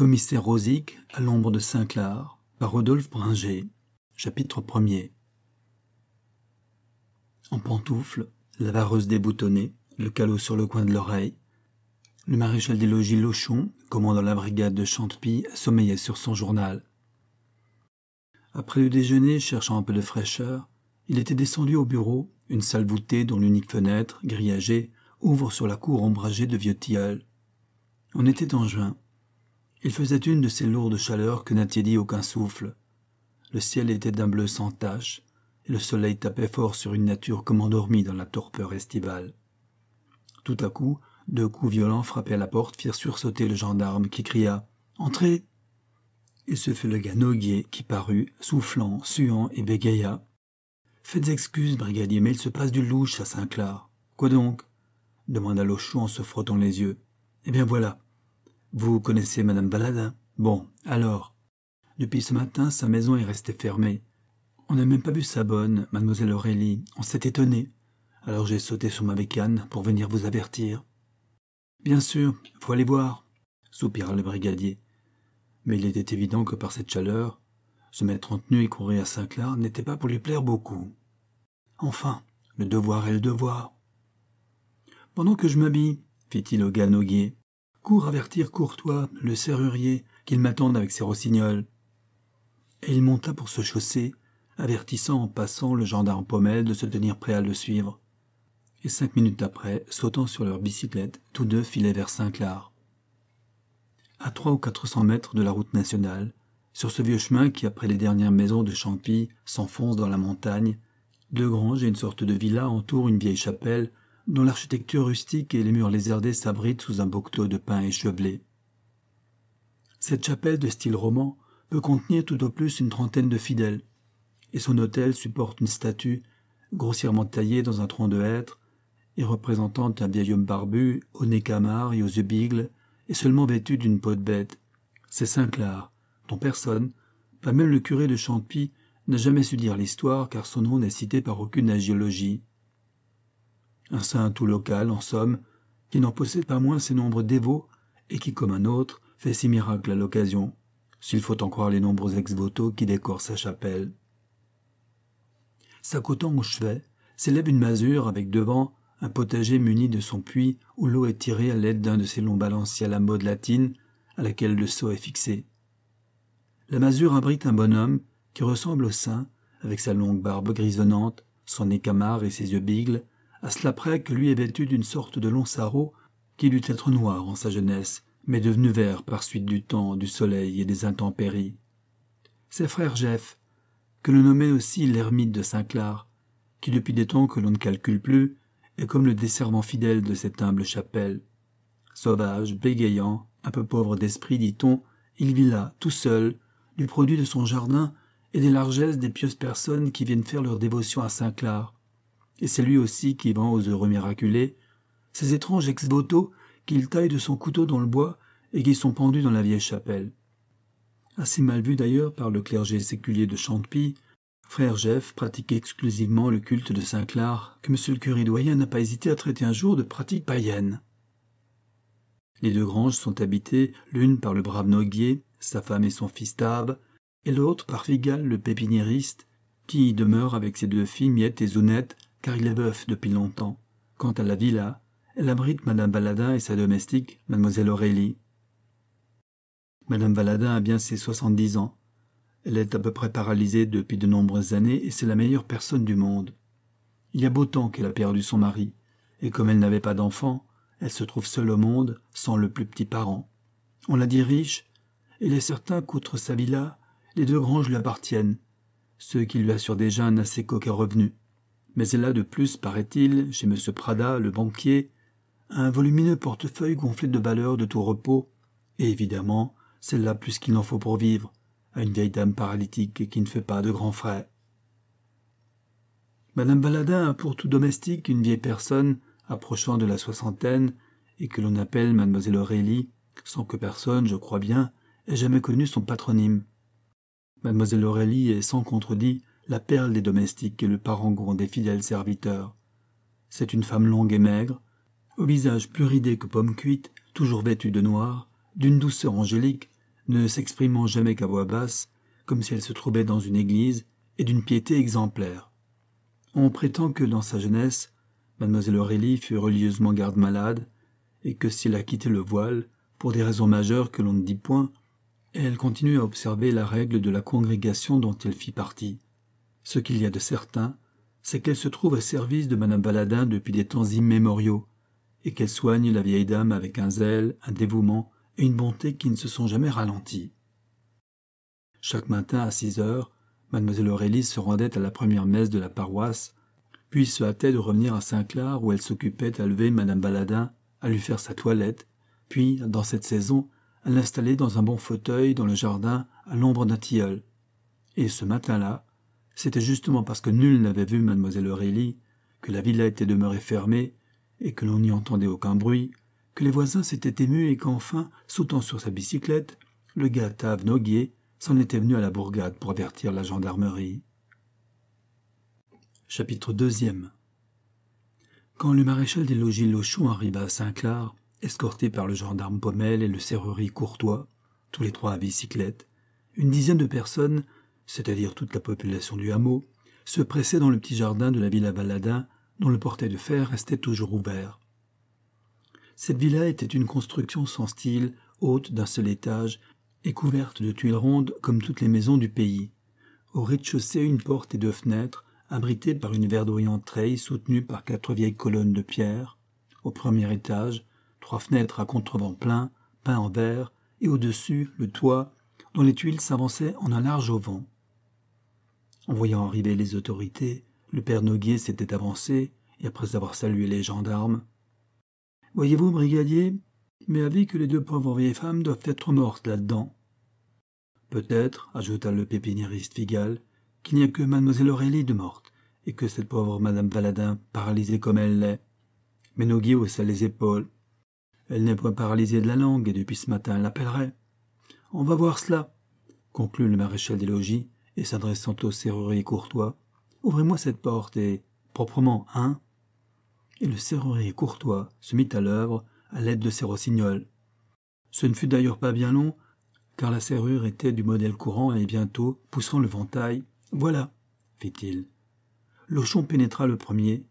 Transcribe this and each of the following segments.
Commissaire à l'ombre de Saint-Clar Rodolphe Bringer. Chapitre 1 En pantoufles, la vareuse déboutonnée, le calot sur le coin de l'oreille, le maréchal des logis Lochon, commandant la brigade de Chantepie, sommeillait sur son journal. Après le déjeuner, cherchant un peu de fraîcheur, il était descendu au bureau, une salle voûtée dont l'unique fenêtre, grillagée, ouvre sur la cour ombragée de vieux tilleuls. On était en juin. Il faisait une de ces lourdes chaleurs que n'attiédit aucun souffle. Le ciel était d'un bleu sans tache, et le soleil tapait fort sur une nature comme endormie dans la torpeur estivale. Tout à coup, deux coups violents frappés à la porte firent sursauter le gendarme qui cria Entrez Et ce fut le ganoguier qui parut, soufflant, suant et bégaya. Faites excuse, brigadier, mais il se passe du louche à Saint-Clar. Quoi donc demanda Lochou en se frottant les yeux. Eh bien voilà, vous connaissez Madame Valadin hein Bon, alors. Depuis ce matin, sa maison est restée fermée. On n'a même pas vu sa bonne, Mademoiselle Aurélie. On s'est étonné. Alors j'ai sauté sur ma bécane pour venir vous avertir. Bien sûr, faut aller voir, soupira le brigadier. Mais il était évident que par cette chaleur, se mettre en tenue et courir à saint clair n'était pas pour lui plaire beaucoup. Enfin, le devoir est le devoir. Pendant que je m'habille, fit-il au galnoguier, Cours avertir Courtois, le serrurier, qu'il m'attende avec ses rossignols. Et il monta pour se chausser, avertissant en passant le gendarme Pommel de se tenir prêt à le suivre. Et cinq minutes après, sautant sur leur bicyclette, tous deux filaient vers Saint-Clar. À trois ou quatre cents mètres de la route nationale, sur ce vieux chemin qui, après les dernières maisons de Champy, s'enfonce dans la montagne, deux granges et une sorte de villa entourent une vieille chapelle dont l'architecture rustique et les murs lézardés s'abritent sous un bocteau de pins échevelé. Cette chapelle de style roman peut contenir tout au plus une trentaine de fidèles, et son autel supporte une statue grossièrement taillée dans un tronc de hêtre et représentant un vieil homme barbu, au nez camard et aux yeux bigles, et seulement vêtu d'une peau de bête. C'est Saint-Clar, dont personne, pas même le curé de Champy, n'a jamais su dire l'histoire car son nom n'est cité par aucune agéologie un saint tout local, en somme, qui n'en possède pas moins ses nombres dévots et qui, comme un autre, fait ses miracles à l'occasion, s'il faut en croire les nombreux ex-voto qui décorent sa chapelle. S'accotant au chevet, s'élève une masure avec devant un potager muni de son puits où l'eau est tirée à l'aide d'un de ces longs balanciers à la mode latine à laquelle le seau est fixé. La masure abrite un bonhomme qui ressemble au saint, avec sa longue barbe grisonnante, son nez camard et ses yeux bigles, à cela près que lui est vêtu d'une sorte de long sarrau qui dut être noir en sa jeunesse, mais devenu vert par suite du temps, du soleil et des intempéries. Ses frères Jeff, que l'on nommait aussi l'ermite de Saint-Clar, qui depuis des temps que l'on ne calcule plus, est comme le desservant fidèle de cette humble chapelle. Sauvage, bégayant, un peu pauvre d'esprit, dit-on, il vit là, tout seul, du produit de son jardin et des largesses des pieuses personnes qui viennent faire leur dévotion à Saint-Clar, et c'est lui aussi qui vend aux heureux miraculés ces étranges ex qu'il taille de son couteau dans le bois et qui sont pendus dans la vieille chapelle. Assez mal vu d'ailleurs par le clergé séculier de Chantepie, frère Jeff pratiquait exclusivement le culte de Saint-Clar, que M. le curé doyen n'a pas hésité à traiter un jour de pratique païenne. Les deux granges sont habitées, l'une par le brave Noguier, sa femme et son fils Tab, et l'autre par Figal, le pépiniériste, qui y demeure avec ses deux filles Miette et Zounette, car il est bœuf depuis longtemps. Quant à la villa, elle abrite Madame Valadin et sa domestique, Mademoiselle Aurélie. Madame Valadin a bien ses soixante-dix ans. Elle est à peu près paralysée depuis de nombreuses années et c'est la meilleure personne du monde. Il y a beau temps qu'elle a perdu son mari, et comme elle n'avait pas d'enfant, elle se trouve seule au monde, sans le plus petit parent. On la dit riche, et il est certain qu'outre sa villa, les deux granges lui appartiennent, ce qui lui assure déjà un assez coquet revenu mais elle a de plus, paraît-il, chez M. Prada, le banquier, un volumineux portefeuille gonflé de valeurs de tout repos, et évidemment, celle-là plus qu'il n'en faut pour vivre, à une vieille dame paralytique qui ne fait pas de grands frais. Madame Baladin a pour tout domestique une vieille personne approchant de la soixantaine et que l'on appelle Mademoiselle Aurélie, sans que personne, je crois bien, ait jamais connu son patronyme. Mademoiselle Aurélie est sans contredit la perle des domestiques et le parangon des fidèles serviteurs. C'est une femme longue et maigre, au visage plus ridé que pomme cuite, toujours vêtue de noir, d'une douceur angélique, ne s'exprimant jamais qu'à voix basse, comme si elle se trouvait dans une église, et d'une piété exemplaire. On prétend que dans sa jeunesse, mademoiselle Aurélie fut religieusement garde-malade, et que s'il a quitté le voile, pour des raisons majeures que l'on ne dit point, elle continue à observer la règle de la congrégation dont elle fit partie. Ce qu'il y a de certain, c'est qu'elle se trouve au service de Madame Baladin depuis des temps immémoriaux, et qu'elle soigne la vieille dame avec un zèle, un dévouement et une bonté qui ne se sont jamais ralentis. Chaque matin à six heures, Mademoiselle Aurélie se rendait à la première messe de la paroisse, puis se hâtait de revenir à Saint-Clar où elle s'occupait à lever Madame Baladin, à lui faire sa toilette, puis, dans cette saison, à l'installer dans un bon fauteuil dans le jardin à l'ombre d'un tilleul. Et ce matin-là, c'était justement parce que nul n'avait vu mademoiselle Aurélie, que la villa était demeurée fermée, et que l'on n'y entendait aucun bruit, que les voisins s'étaient émus et qu'enfin, sautant sur sa bicyclette, le Tave Noguier s'en était venu à la bourgade pour avertir la gendarmerie. Chapitre deuxième Quand le maréchal des logis Lochon arriva à Saint-Clar, escorté par le gendarme Pommel et le serrurier Courtois, tous les trois à bicyclette, une dizaine de personnes c'est-à-dire toute la population du hameau, se pressait dans le petit jardin de la villa Baladin, dont le portail de fer restait toujours ouvert. Cette villa était une construction sans style, haute d'un seul étage et couverte de tuiles rondes comme toutes les maisons du pays. Au rez-de-chaussée, une porte et deux fenêtres, abritées par une verdoyante treille soutenue par quatre vieilles colonnes de pierre. Au premier étage, trois fenêtres à contrevent plein, peint en vert, et au-dessus, le toit, dont les tuiles s'avançaient en un large auvent. En voyant arriver les autorités, le père Noguier s'était avancé, et après avoir salué les gendarmes Voyez-vous, brigadier, mais avis que les deux pauvres vieilles femmes doivent être mortes là-dedans. Peut-être, ajouta le pépiniériste Figal, qu'il n'y a que mademoiselle Aurélie de morte, et que cette pauvre madame Valadin, paralysée comme elle l'est. Mais Noguier haussa les épaules. Elle n'est point paralysée de la langue, et depuis ce matin elle l'appellerait. On va voir cela, conclut le maréchal des logis, et s'adressant au serrurier courtois Ouvrez-moi cette porte et. proprement, hein Et le serrurier courtois se mit à l'œuvre à l'aide de ses rossignols. Ce ne fut d'ailleurs pas bien long, car la serrure était du modèle courant et bientôt, poussant le ventail, voilà, fit-il. Lochon pénétra le premier,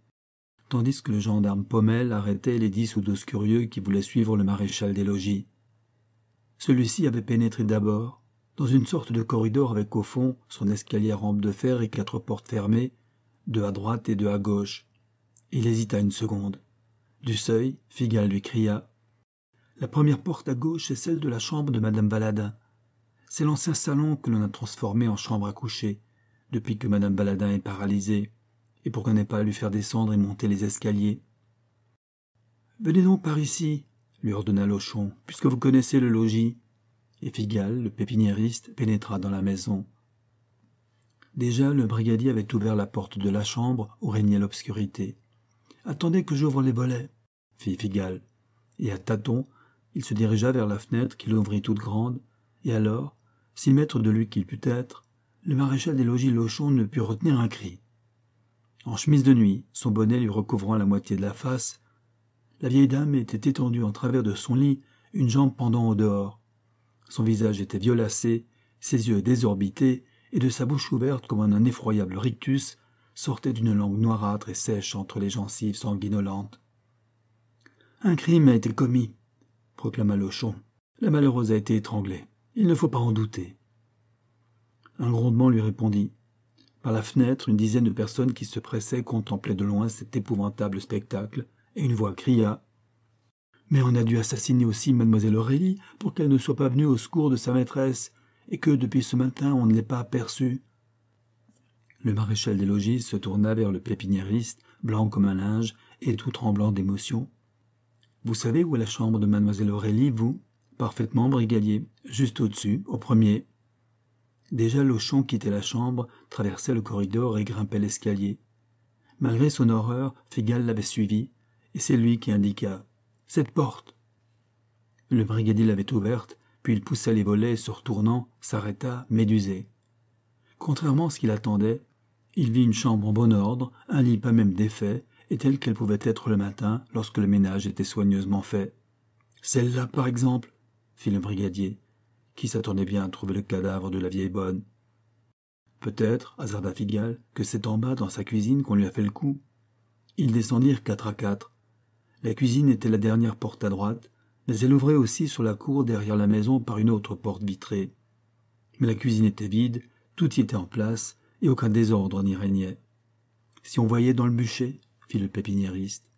tandis que le gendarme Pommel arrêtait les dix ou douze curieux qui voulaient suivre le maréchal des logis. Celui-ci avait pénétré d'abord, dans une sorte de corridor avec au fond son escalier à rampe de fer et quatre portes fermées, deux à droite et deux à gauche. Il hésita une seconde. Du seuil, Figal lui cria. La première porte à gauche est celle de la chambre de madame Valadin. C'est l'ancien salon que l'on a transformé en chambre à coucher, depuis que madame Valadin est paralysée, et pour qu'on n'ait pas à lui faire descendre et monter les escaliers. Venez donc par ici, lui ordonna Lochon, puisque vous connaissez le logis et Figal, le pépiniériste, pénétra dans la maison. Déjà, le brigadier avait ouvert la porte de la chambre où régnait l'obscurité. Attendez que j'ouvre les volets, fit Figal. Et à tâtons, il se dirigea vers la fenêtre qu'il ouvrit toute grande, et alors, si maître de lui qu'il put être, le maréchal des logis Lochon ne put retenir un cri. En chemise de nuit, son bonnet lui recouvrant la moitié de la face, la vieille dame était étendue en travers de son lit, une jambe pendant au dehors, son visage était violacé, ses yeux désorbités, et de sa bouche ouverte comme un effroyable rictus sortait d'une langue noirâtre et sèche entre les gencives sanguinolentes. Un crime a été commis, proclama Lochon. La malheureuse a été étranglée. Il ne faut pas en douter. Un grondement lui répondit. Par la fenêtre, une dizaine de personnes qui se pressaient contemplaient de loin cet épouvantable spectacle, et une voix cria mais on a dû assassiner aussi mademoiselle Aurélie pour qu'elle ne soit pas venue au secours de sa maîtresse, et que depuis ce matin on ne l'ait pas aperçue. Le maréchal des logis se tourna vers le pépiniériste, blanc comme un linge, et tout tremblant d'émotion. Vous savez où est la chambre de mademoiselle Aurélie, vous Parfaitement, brigadier, juste au-dessus, au premier. Déjà Lochon quittait la chambre, traversait le corridor et grimpait l'escalier. Malgré son horreur, Figal l'avait suivi, et c'est lui qui indiqua cette porte Le brigadier l'avait ouverte, puis il poussa les volets, se retournant, s'arrêta, médusé. Contrairement à ce qu'il attendait, il vit une chambre en bon ordre, un lit pas même défait, et telle qu'elle pouvait être le matin lorsque le ménage était soigneusement fait. Celle-là, par exemple, fit le brigadier, qui s'attendait bien à trouver le cadavre de la vieille bonne. Peut-être, hasarda Figal, que c'est en bas dans sa cuisine qu'on lui a fait le coup. Ils descendirent quatre à quatre, la cuisine était la dernière porte à droite, mais elle ouvrait aussi sur la cour derrière la maison par une autre porte vitrée. Mais la cuisine était vide, tout y était en place, et aucun désordre n'y régnait. Si on voyait dans le bûcher, fit le pépiniériste.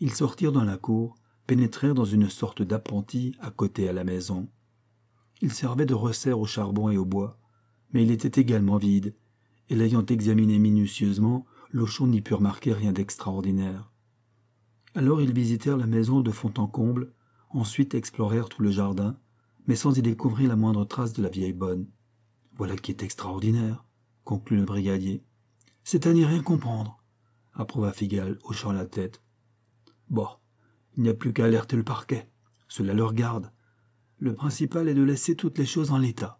Ils sortirent dans la cour, pénétrèrent dans une sorte d'appentis à côté à la maison. Il servait de resserre au charbon et au bois, mais il était également vide, et l'ayant examiné minutieusement, Lochon n'y put remarquer rien d'extraordinaire. Alors ils visitèrent la maison de fond en comble, ensuite explorèrent tout le jardin, mais sans y découvrir la moindre trace de la vieille bonne. Voilà qui est extraordinaire, conclut le brigadier. C'est à n'y rien comprendre, approuva Figal, hochant la tête. Bon, il n'y a plus qu'à alerter le parquet. Cela leur garde. Le principal est de laisser toutes les choses en l'état.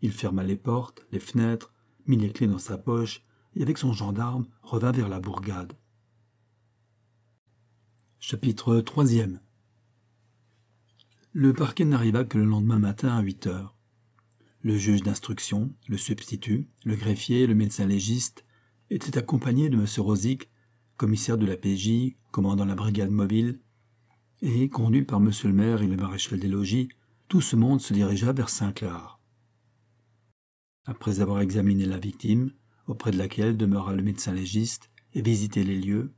Il ferma les portes, les fenêtres, mit les clés dans sa poche, et avec son gendarme revint vers la bourgade. Chapitre 3 Le parquet n'arriva que le lendemain matin à huit heures. Le juge d'instruction, le substitut, le greffier, le médecin légiste étaient accompagnés de M. Rosic, commissaire de la PJ, commandant la brigade mobile, et, conduit par M. le maire et le maréchal des logis, tout ce monde se dirigea vers Saint-Clar. Après avoir examiné la victime, auprès de laquelle demeura le médecin légiste, et visité les lieux,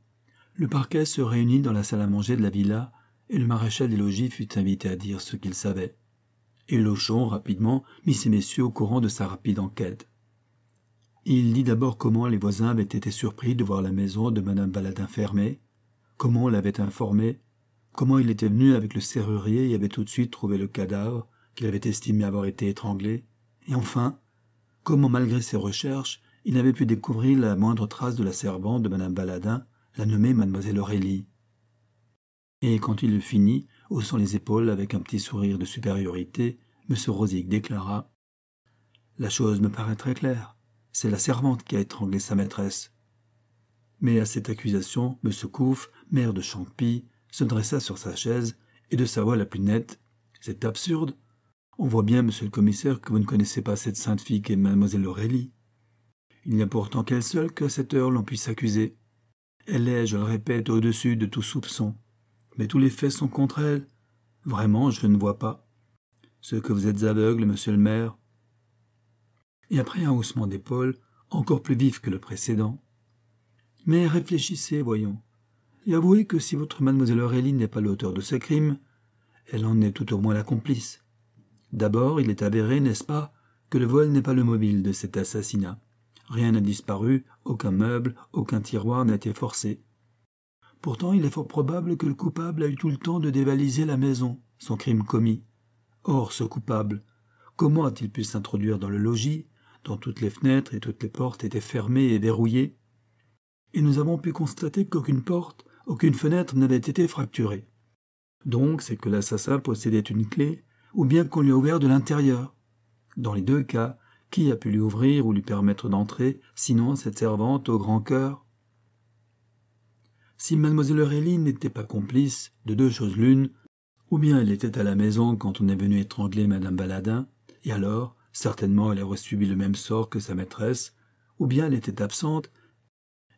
le parquet se réunit dans la salle à manger de la villa, et le maréchal des logis fut invité à dire ce qu'il savait. Et Lochon, rapidement, mit ses messieurs au courant de sa rapide enquête. Il dit d'abord comment les voisins avaient été surpris de voir la maison de Madame Valadin fermée, comment on l'avait informé, comment il était venu avec le serrurier et avait tout de suite trouvé le cadavre qu'il avait estimé avoir été étranglé, et enfin, comment malgré ses recherches, il n'avait pu découvrir la moindre trace de la servante de Madame Baladin la nommer mademoiselle Aurélie. Et quand il eut fini, haussant les épaules avec un petit sourire de supériorité, M. Rosic déclara La chose me paraît très claire. C'est la servante qui a étranglé sa maîtresse. Mais à cette accusation, M. secouf maire de Champy, se dressa sur sa chaise et de sa voix la plus nette C'est absurde. On voit bien, monsieur le commissaire, que vous ne connaissez pas cette sainte fille est mademoiselle Aurélie. Il n'y a pourtant qu'elle seule que cette heure l'on puisse accuser. Elle est, je le répète, au-dessus de tout soupçon. Mais tous les faits sont contre elle. Vraiment, je ne vois pas. Ce que vous êtes aveugle, monsieur le maire. Et après un haussement d'épaule, encore plus vif que le précédent. Mais réfléchissez, voyons, et avouez que si votre mademoiselle Aurélie n'est pas l'auteur de ce crime, elle en est tout au moins la complice. D'abord, il est avéré, n'est-ce pas, que le vol n'est pas le mobile de cet assassinat. Rien n'a disparu aucun meuble, aucun tiroir n'a été forcé. Pourtant, il est fort probable que le coupable a eu tout le temps de dévaliser la maison, son crime commis. Or, ce coupable, comment a-t-il pu s'introduire dans le logis, dont toutes les fenêtres et toutes les portes étaient fermées et verrouillées Et nous avons pu constater qu'aucune porte, aucune fenêtre n'avait été fracturée. Donc, c'est que l'assassin possédait une clé, ou bien qu'on lui a ouvert de l'intérieur. Dans les deux cas, qui a pu lui ouvrir ou lui permettre d'entrer, sinon cette servante au grand cœur Si mademoiselle Aurélie n'était pas complice, de deux choses l'une, ou bien elle était à la maison quand on est venu étrangler madame Baladin, et alors, certainement elle aurait subi le même sort que sa maîtresse, ou bien elle était absente,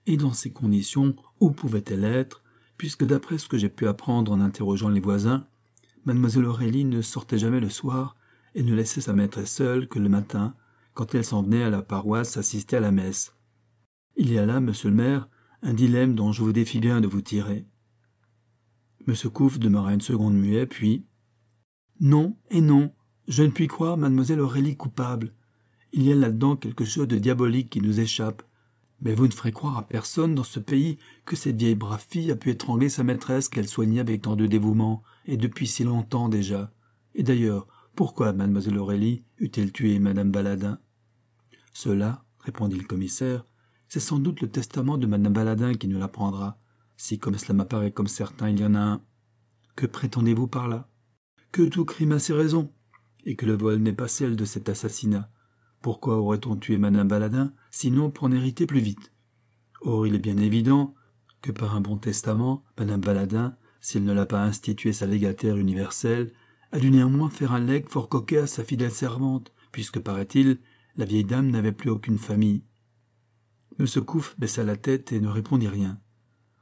et dans ces conditions, où pouvait-elle être, puisque d'après ce que j'ai pu apprendre en interrogeant les voisins, mademoiselle Aurélie ne sortait jamais le soir et ne laissait sa maîtresse seule que le matin quand elle s'en venait à la paroisse assister à la messe. Il y a là, monsieur le maire, un dilemme dont je vous défie bien de vous tirer. Monsieur Couffe demeura une seconde muet, puis Non et non, je ne puis croire mademoiselle Aurélie coupable. Il y a là-dedans quelque chose de diabolique qui nous échappe. Mais vous ne ferez croire à personne dans ce pays que cette vieille brave fille a pu étrangler sa maîtresse qu'elle soignait avec tant de dévouement, et depuis si longtemps déjà. Et d'ailleurs, pourquoi mademoiselle Aurélie eût-elle tué madame Baladin cela, répondit le commissaire, c'est sans doute le testament de madame Baladin qui nous l'apprendra, si, comme cela m'apparaît comme certain, il y en a un. Que prétendez-vous par là Que tout crime a ses raisons, et que le vol n'est pas celle de cet assassinat. Pourquoi aurait-on tué madame Baladin, sinon pour en hériter plus vite Or, il est bien évident que par un bon testament, madame Baladin, s'il ne l'a pas institué sa légataire universelle, a dû néanmoins faire un leg fort coquet à sa fidèle servante, puisque, paraît-il, la vieille dame n'avait plus aucune famille. M. Kouf baissa la tête et ne répondit rien.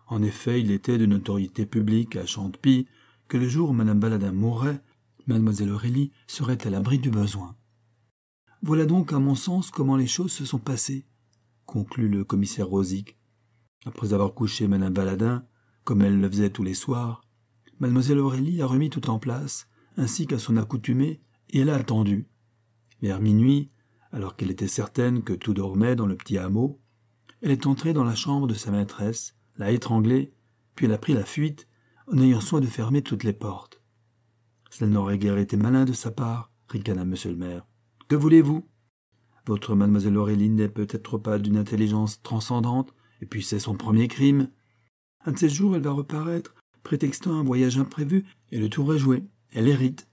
En effet, il était de notoriété publique à Chantepie que le jour où Mme Baladin mourrait, Mlle Aurélie serait à l'abri du besoin. Voilà donc, à mon sens, comment les choses se sont passées, conclut le commissaire Rosic. Après avoir couché Mme Baladin, comme elle le faisait tous les soirs, mademoiselle Aurélie a remis tout en place, ainsi qu'à son accoutumée, et elle a attendu. Vers minuit, alors qu'elle était certaine que tout dormait dans le petit hameau, elle est entrée dans la chambre de sa maîtresse, l'a étranglée, puis elle a pris la fuite, en ayant soin de fermer toutes les portes. Cela n'aurait guère été malin de sa part, ricana monsieur le maire. Que voulez-vous Votre mademoiselle Aurélie n'est peut-être pas d'une intelligence transcendante, et puis c'est son premier crime. Un de ces jours, elle va reparaître, prétextant un voyage imprévu, et le tour est joué. Elle hérite.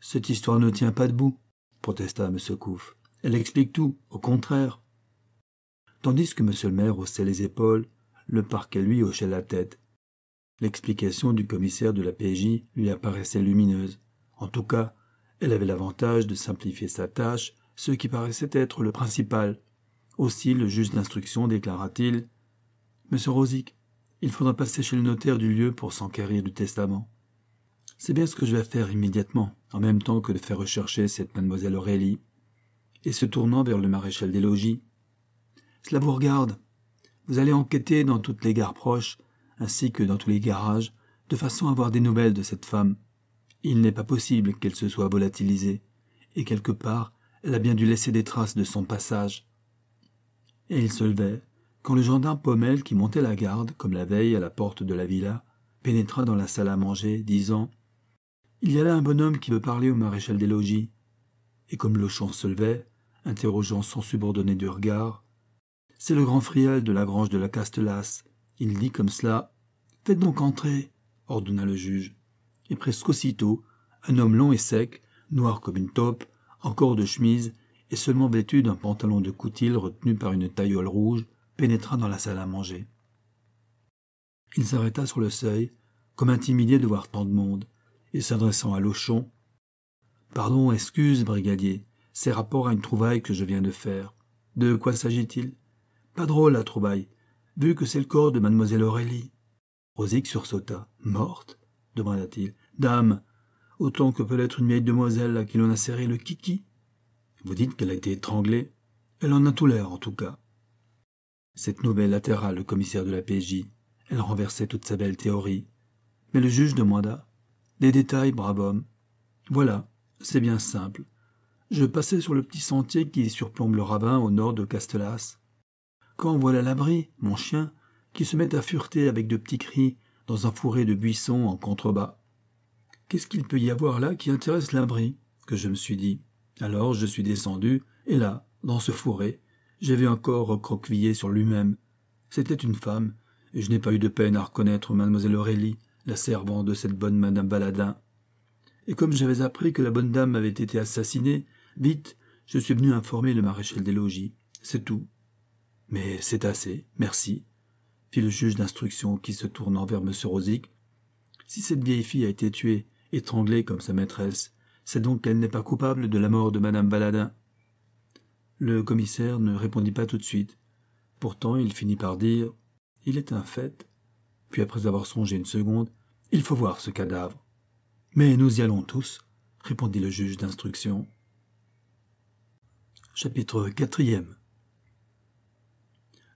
Cette histoire ne tient pas debout, protesta M. Kouf. « Elle explique tout, au contraire. Tandis que M. le maire haussait les épaules, le parquet lui hochait la tête. L'explication du commissaire de la PJ lui apparaissait lumineuse. En tout cas, elle avait l'avantage de simplifier sa tâche, ce qui paraissait être le principal. Aussi le juge d'instruction déclara-t-il Monsieur Rosic, il faudra passer chez le notaire du lieu pour s'enquérir du testament. C'est bien ce que je vais faire immédiatement, en même temps que de faire rechercher cette mademoiselle Aurélie. Et se tournant vers le maréchal des logis. Cela vous regarde. Vous allez enquêter dans toutes les gares proches, ainsi que dans tous les garages, de façon à avoir des nouvelles de cette femme. Il n'est pas possible qu'elle se soit volatilisée, et quelque part, elle a bien dû laisser des traces de son passage. Et il se levait, quand le gendarme Pommel, qui montait la garde, comme la veille, à la porte de la villa, pénétra dans la salle à manger, disant il y a là un bonhomme qui veut parler au maréchal des logis. Et comme l'Ochon se levait, interrogeant son subordonné du regard, c'est le grand frial de la grange de la Castelasse. Il dit comme cela Faites donc entrer, ordonna le juge. Et presque aussitôt, un homme long et sec, noir comme une taupe, en de chemise, et seulement vêtu d'un pantalon de coutil retenu par une taillole rouge, pénétra dans la salle à manger. Il s'arrêta sur le seuil, comme intimidé de voir tant de monde, et s'adressant à Lochon Pardon, excuse, brigadier, c'est rapport à une trouvaille que je viens de faire. De quoi s'agit-il Pas drôle, la trouvaille, vu que c'est le corps de mademoiselle Aurélie. Rosic sursauta. Morte demanda-t-il. Dame Autant que peut l'être une vieille demoiselle à qui l'on a serré le kiki. Vous dites qu'elle a été étranglée Elle en a tout l'air, en tout cas. Cette nouvelle latérale, le commissaire de la PJ. Elle renversait toute sa belle théorie. Mais le juge demanda des détails, brave homme. Voilà, c'est bien simple. Je passais sur le petit sentier qui surplombe le ravin au nord de Castelas. Quand voilà l'abri, mon chien, qui se met à fureter avec de petits cris dans un fourré de buissons en contrebas. Qu'est-ce qu'il peut y avoir là qui intéresse l'abri que je me suis dit. Alors je suis descendu, et là, dans ce fourré, j'avais un corps recroquevillé sur lui-même. C'était une femme, et je n'ai pas eu de peine à reconnaître mademoiselle Aurélie, la servante de cette bonne madame Baladin. Et comme j'avais appris que la bonne dame avait été assassinée, vite, je suis venu informer le maréchal des logis. C'est tout. Mais c'est assez, merci, fit le juge d'instruction qui se tournant vers M. Rosic. Si cette vieille fille a été tuée, étranglée comme sa maîtresse, c'est donc qu'elle n'est pas coupable de la mort de Madame Baladin. Le commissaire ne répondit pas tout de suite. Pourtant, il finit par dire Il est un fait puis après avoir songé une seconde, Il faut voir ce cadavre. Mais nous y allons tous, répondit le juge d'instruction. Chapitre quatrième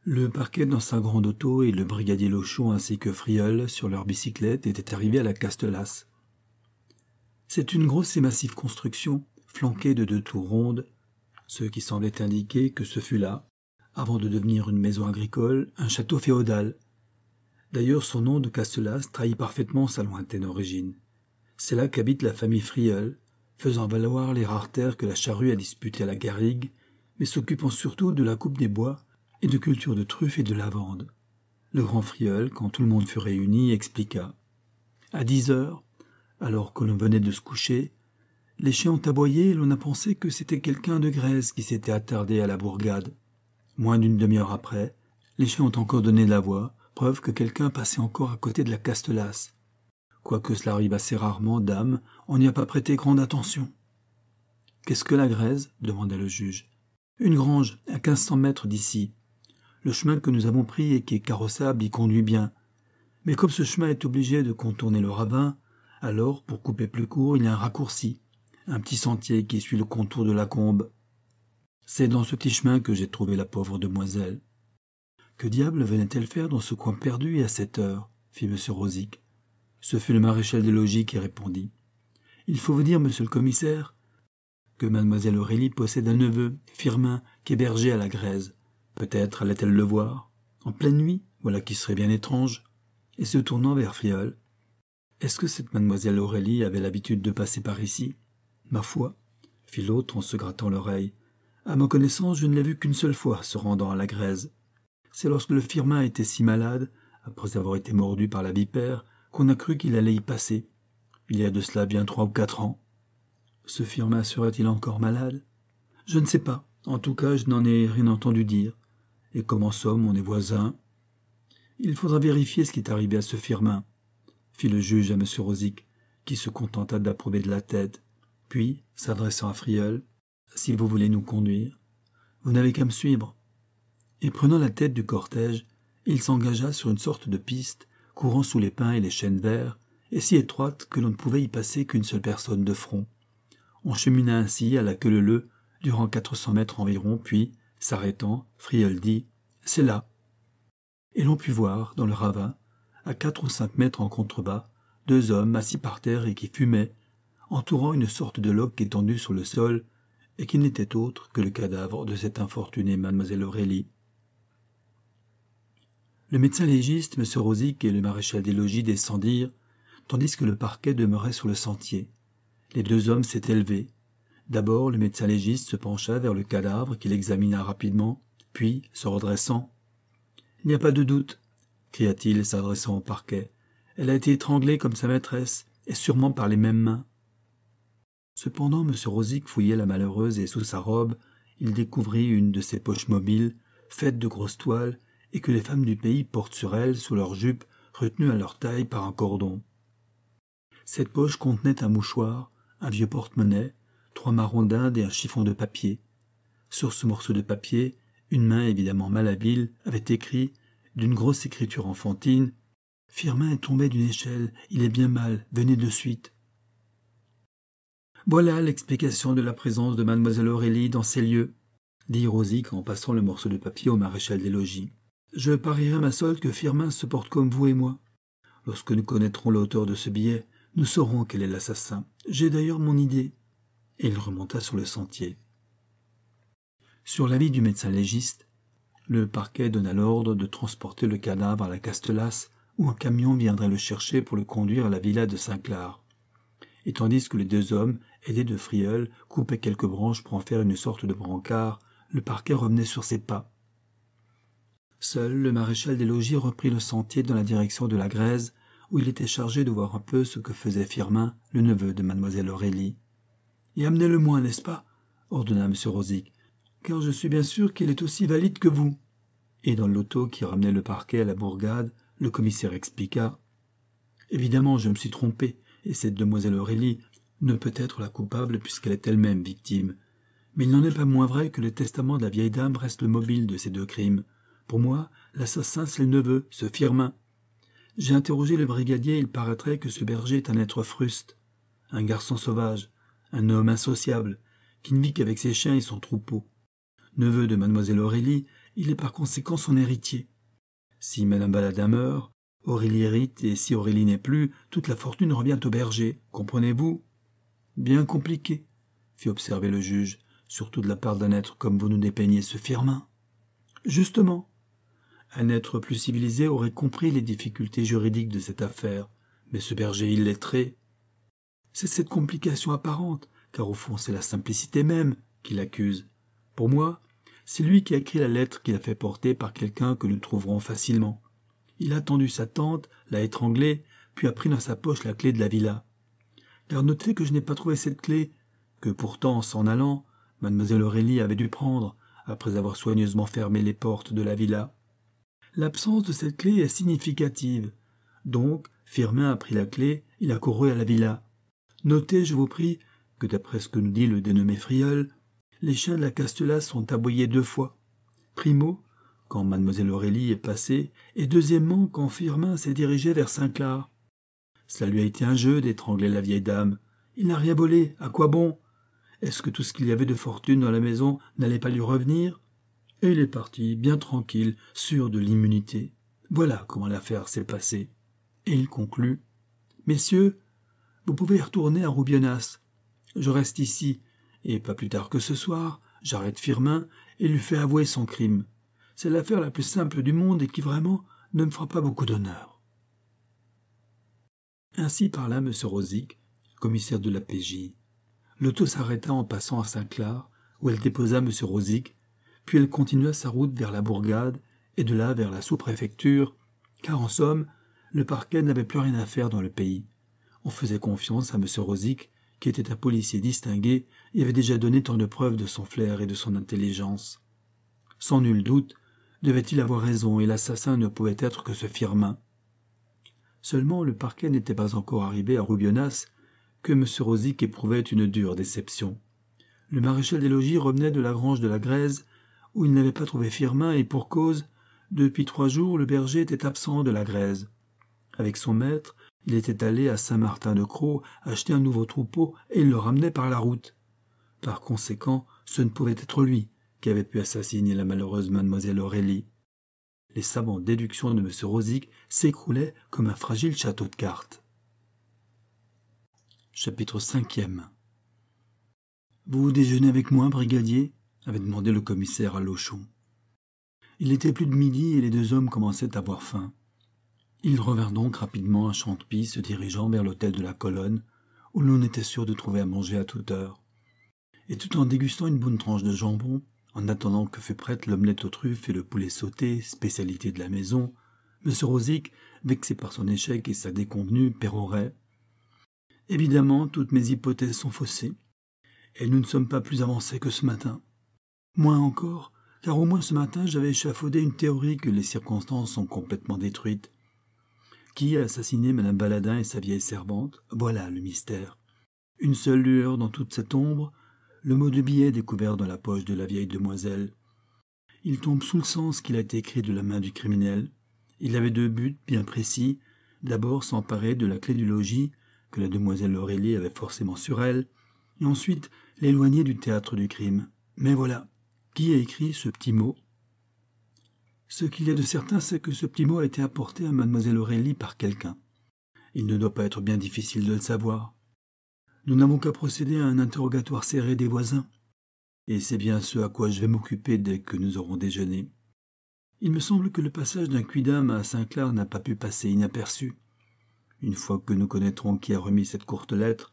Le parquet dans sa grande auto et le brigadier Lochon ainsi que Friol sur leur bicyclette étaient arrivés à la Castelas. C'est une grosse et massive construction, flanquée de deux tours rondes, ce qui semblait indiquer que ce fut là, avant de devenir une maison agricole, un château féodal, D'ailleurs, son nom de Castelas trahit parfaitement sa lointaine origine. C'est là qu'habite la famille Frieul, faisant valoir les rares terres que la charrue a disputées à la garrigue, mais s'occupant surtout de la coupe des bois et de culture de truffes et de lavande. Le grand Frieul, quand tout le monde fut réuni, expliqua. À dix heures, alors que l'on venait de se coucher, les chiens ont aboyé et l'on a pensé que c'était quelqu'un de Grèce qui s'était attardé à la bourgade. Moins d'une demi-heure après, les chiens ont encore donné la voix, preuve que quelqu'un passait encore à côté de la Castelasse. Quoique cela arrive assez rarement, dame, on n'y a pas prêté grande attention. Qu'est-ce que la Grèze demanda le juge. Une grange, à quinze cents mètres d'ici. Le chemin que nous avons pris et qui est carrossable y conduit bien. Mais comme ce chemin est obligé de contourner le ravin, alors, pour couper plus court, il y a un raccourci, un petit sentier qui suit le contour de la combe. C'est dans ce petit chemin que j'ai trouvé la pauvre demoiselle. Que diable venait-elle faire dans ce coin perdu et à cette heure fit M. Rosic. Ce fut le maréchal des logis qui répondit. Il faut vous dire, monsieur le commissaire, que mademoiselle Aurélie possède un neveu, Firmin, berger à la Grèze. Peut-être allait-elle le voir. En pleine nuit, voilà qui serait bien étrange. Et se tournant vers Friol, Est-ce que cette mademoiselle Aurélie avait l'habitude de passer par ici Ma foi, fit l'autre en se grattant l'oreille. À ma connaissance, je ne l'ai vue qu'une seule fois se rendant à la Grèze. C'est lorsque le firmin était si malade, après avoir été mordu par la vipère, qu'on a cru qu'il allait y passer, il y a de cela bien trois ou quatre ans. Ce firmin serait-il encore malade Je ne sais pas. En tout cas, je n'en ai rien entendu dire. Et comme en somme, on est voisins. Il faudra vérifier ce qui est arrivé à ce firmin, fit le juge à M. Rosic, qui se contenta d'approuver de la tête. Puis, s'adressant à Friol, Si vous voulez nous conduire, vous n'avez qu'à me suivre et prenant la tête du cortège, il s'engagea sur une sorte de piste courant sous les pins et les chênes verts, et si étroite que l'on ne pouvait y passer qu'une seule personne de front. On chemina ainsi à la queue leu durant quatre cents mètres environ, puis, s'arrêtant, Friol dit C'est là. Et l'on put voir, dans le ravin, à quatre ou cinq mètres en contrebas, deux hommes assis par terre et qui fumaient, entourant une sorte de loque étendue sur le sol, et qui n'était autre que le cadavre de cette infortunée mademoiselle Aurélie. Le médecin légiste, M. Rosic et le maréchal des logis descendirent, tandis que le parquet demeurait sur le sentier. Les deux hommes s'étaient élevés. D'abord, le médecin légiste se pencha vers le cadavre qu'il examina rapidement, puis, se redressant, Il n'y a pas de doute, cria-t-il, s'adressant au parquet. Elle a été étranglée comme sa maîtresse, et sûrement par les mêmes mains. Cependant, M. Rosic fouillait la malheureuse et sous sa robe, il découvrit une de ses poches mobiles, faite de grosses toiles, et que les femmes du pays portent sur elles sous leurs jupes retenues à leur taille par un cordon. Cette poche contenait un mouchoir, un vieux porte-monnaie, trois marrons d'Inde et un chiffon de papier. Sur ce morceau de papier, une main évidemment malhabile avait écrit, d'une grosse écriture enfantine, Firmin est tombé d'une échelle, il est bien mal, venez de suite. Voilà l'explication de la présence de mademoiselle Aurélie dans ces lieux, dit Rosic en passant le morceau de papier au maréchal des logis. Je parierai ma solde que Firmin se porte comme vous et moi. Lorsque nous connaîtrons l'auteur de ce billet, nous saurons quel est l'assassin. J'ai d'ailleurs mon idée. Et il remonta sur le sentier. Sur l'avis du médecin légiste, le parquet donna l'ordre de transporter le cadavre à la Castelas, où un camion viendrait le chercher pour le conduire à la villa de Saint-Clar. Et tandis que les deux hommes, aidés de Frioles, coupaient quelques branches pour en faire une sorte de brancard, le parquet revenait sur ses pas. Seul le maréchal des logis reprit le sentier dans la direction de la Grèze, où il était chargé de voir un peu ce que faisait Firmin, le neveu de mademoiselle Aurélie. Et amenez-le-moi, n'est-ce pas ordonna M. Rosic, car je suis bien sûr qu'il est aussi valide que vous. Et dans l'auto qui ramenait le parquet à la bourgade, le commissaire expliqua Évidemment, je me suis trompé, et cette demoiselle Aurélie ne peut être la coupable puisqu'elle est elle-même victime. Mais il n'en est pas moins vrai que le testament de la vieille dame reste le mobile de ces deux crimes. Pour moi, l'assassin, c'est le neveu, ce Firmin. J'ai interrogé le brigadier, il paraîtrait que ce berger est un être fruste, un garçon sauvage, un homme insociable, qui ne vit qu'avec ses chiens et son troupeau. Neveu de mademoiselle Aurélie, il est par conséquent son héritier. Si madame Baladin meurt, Aurélie hérite, et si Aurélie n'est plus, toute la fortune revient au berger, comprenez-vous Bien compliqué, fit observer le juge, surtout de la part d'un être comme vous nous dépeignez ce firmin. Justement, un être plus civilisé aurait compris les difficultés juridiques de cette affaire, mais ce berger illettré. C'est cette complication apparente, car au fond c'est la simplicité même qui l'accuse. Pour moi, c'est lui qui a écrit la lettre qu'il a fait porter par quelqu'un que nous trouverons facilement. Il a tendu sa tente, l'a étranglée, puis a pris dans sa poche la clé de la villa. Car notez que je n'ai pas trouvé cette clé, que pourtant, en s'en allant, mademoiselle Aurélie avait dû prendre, après avoir soigneusement fermé les portes de la villa. L'absence de cette clé est significative. Donc, Firmin a pris la clé, il a couru à la villa. Notez, je vous prie, que d'après ce que nous dit le dénommé Friol, les chiens de la Castella sont aboyés deux fois. Primo, quand mademoiselle Aurélie est passée, et deuxièmement, quand Firmin s'est dirigé vers saint clair Cela lui a été un jeu d'étrangler la vieille dame. Il n'a rien volé, à quoi bon Est-ce que tout ce qu'il y avait de fortune dans la maison n'allait pas lui revenir et il est parti, bien tranquille, sûr de l'immunité. Voilà comment l'affaire s'est passée. Et il conclut Messieurs, vous pouvez retourner à Roubionas. Je reste ici, et pas plus tard que ce soir, j'arrête Firmin et lui fais avouer son crime. C'est l'affaire la plus simple du monde et qui vraiment ne me fera pas beaucoup d'honneur. Ainsi parla M. Rosic, commissaire de la PJ. L'auto s'arrêta en passant à Saint-Clar, où elle déposa M. Rosic puis elle continua sa route vers la bourgade et de là vers la sous-préfecture, car en somme, le parquet n'avait plus rien à faire dans le pays. On faisait confiance à M. Rosic, qui était un policier distingué et avait déjà donné tant de preuves de son flair et de son intelligence. Sans nul doute, devait-il avoir raison et l'assassin ne pouvait être que ce firmin. Seulement, le parquet n'était pas encore arrivé à Rubionas que M. Rosic éprouvait une dure déception. Le maréchal des logis revenait de la grange de la Grèze où il n'avait pas trouvé Firmin, et pour cause, depuis trois jours le berger était absent de la Grèze. Avec son maître, il était allé à Saint-Martin-de-Croix acheter un nouveau troupeau, et il le ramenait par la route. Par conséquent, ce ne pouvait être lui qui avait pu assassiner la malheureuse mademoiselle Aurélie. Les savantes déductions de M. Rosic s'écroulaient comme un fragile château de cartes. Chapitre cinquième Vous déjeunez avec moi, brigadier avait demandé le commissaire à Lochon. Il était plus de midi et les deux hommes commençaient à avoir faim. Ils revinrent donc rapidement à Chantepie, se dirigeant vers l'hôtel de la Colonne, où l'on était sûr de trouver à manger à toute heure. Et tout en dégustant une bonne tranche de jambon, en attendant que fût prête l'omelette aux truffes et le poulet sauté, spécialité de la maison, M. Rosic, vexé par son échec et sa déconvenue, pérorait. Évidemment, toutes mes hypothèses sont faussées, et nous ne sommes pas plus avancés que ce matin. Moins encore, car au moins ce matin j'avais échafaudé une théorie que les circonstances sont complètement détruites. Qui a assassiné Madame Baladin et sa vieille servante Voilà le mystère. Une seule lueur dans toute cette ombre, le mot de billet découvert dans la poche de la vieille demoiselle. Il tombe sous le sens qu'il a été écrit de la main du criminel. Il avait deux buts bien précis. D'abord s'emparer de la clé du logis, que la demoiselle Aurélie avait forcément sur elle, et ensuite l'éloigner du théâtre du crime. Mais voilà, qui a écrit ce petit mot Ce qu'il y a de certain, c'est que ce petit mot a été apporté à mademoiselle Aurélie par quelqu'un. Il ne doit pas être bien difficile de le savoir. Nous n'avons qu'à procéder à un interrogatoire serré des voisins. Et c'est bien ce à quoi je vais m'occuper dès que nous aurons déjeuné. Il me semble que le passage d'un cuidam à saint clair n'a pas pu passer inaperçu. Une fois que nous connaîtrons qui a remis cette courte lettre,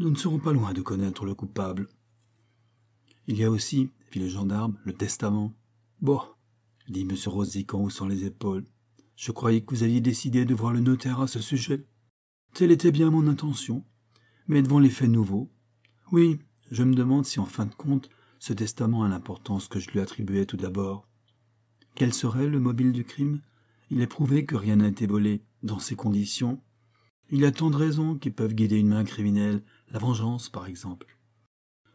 nous ne serons pas loin de connaître le coupable. Il y a aussi, puis le gendarme, le testament. Bon, dit M. Rosic en haussant les épaules, je croyais que vous aviez décidé de voir le notaire à ce sujet. Telle était bien mon intention. Mais devant les faits nouveaux, oui, je me demande si en fin de compte ce testament a l'importance que je lui attribuais tout d'abord. Quel serait le mobile du crime Il est prouvé que rien n'a été volé dans ces conditions. Il y a tant de raisons qui peuvent guider une main criminelle, la vengeance par exemple.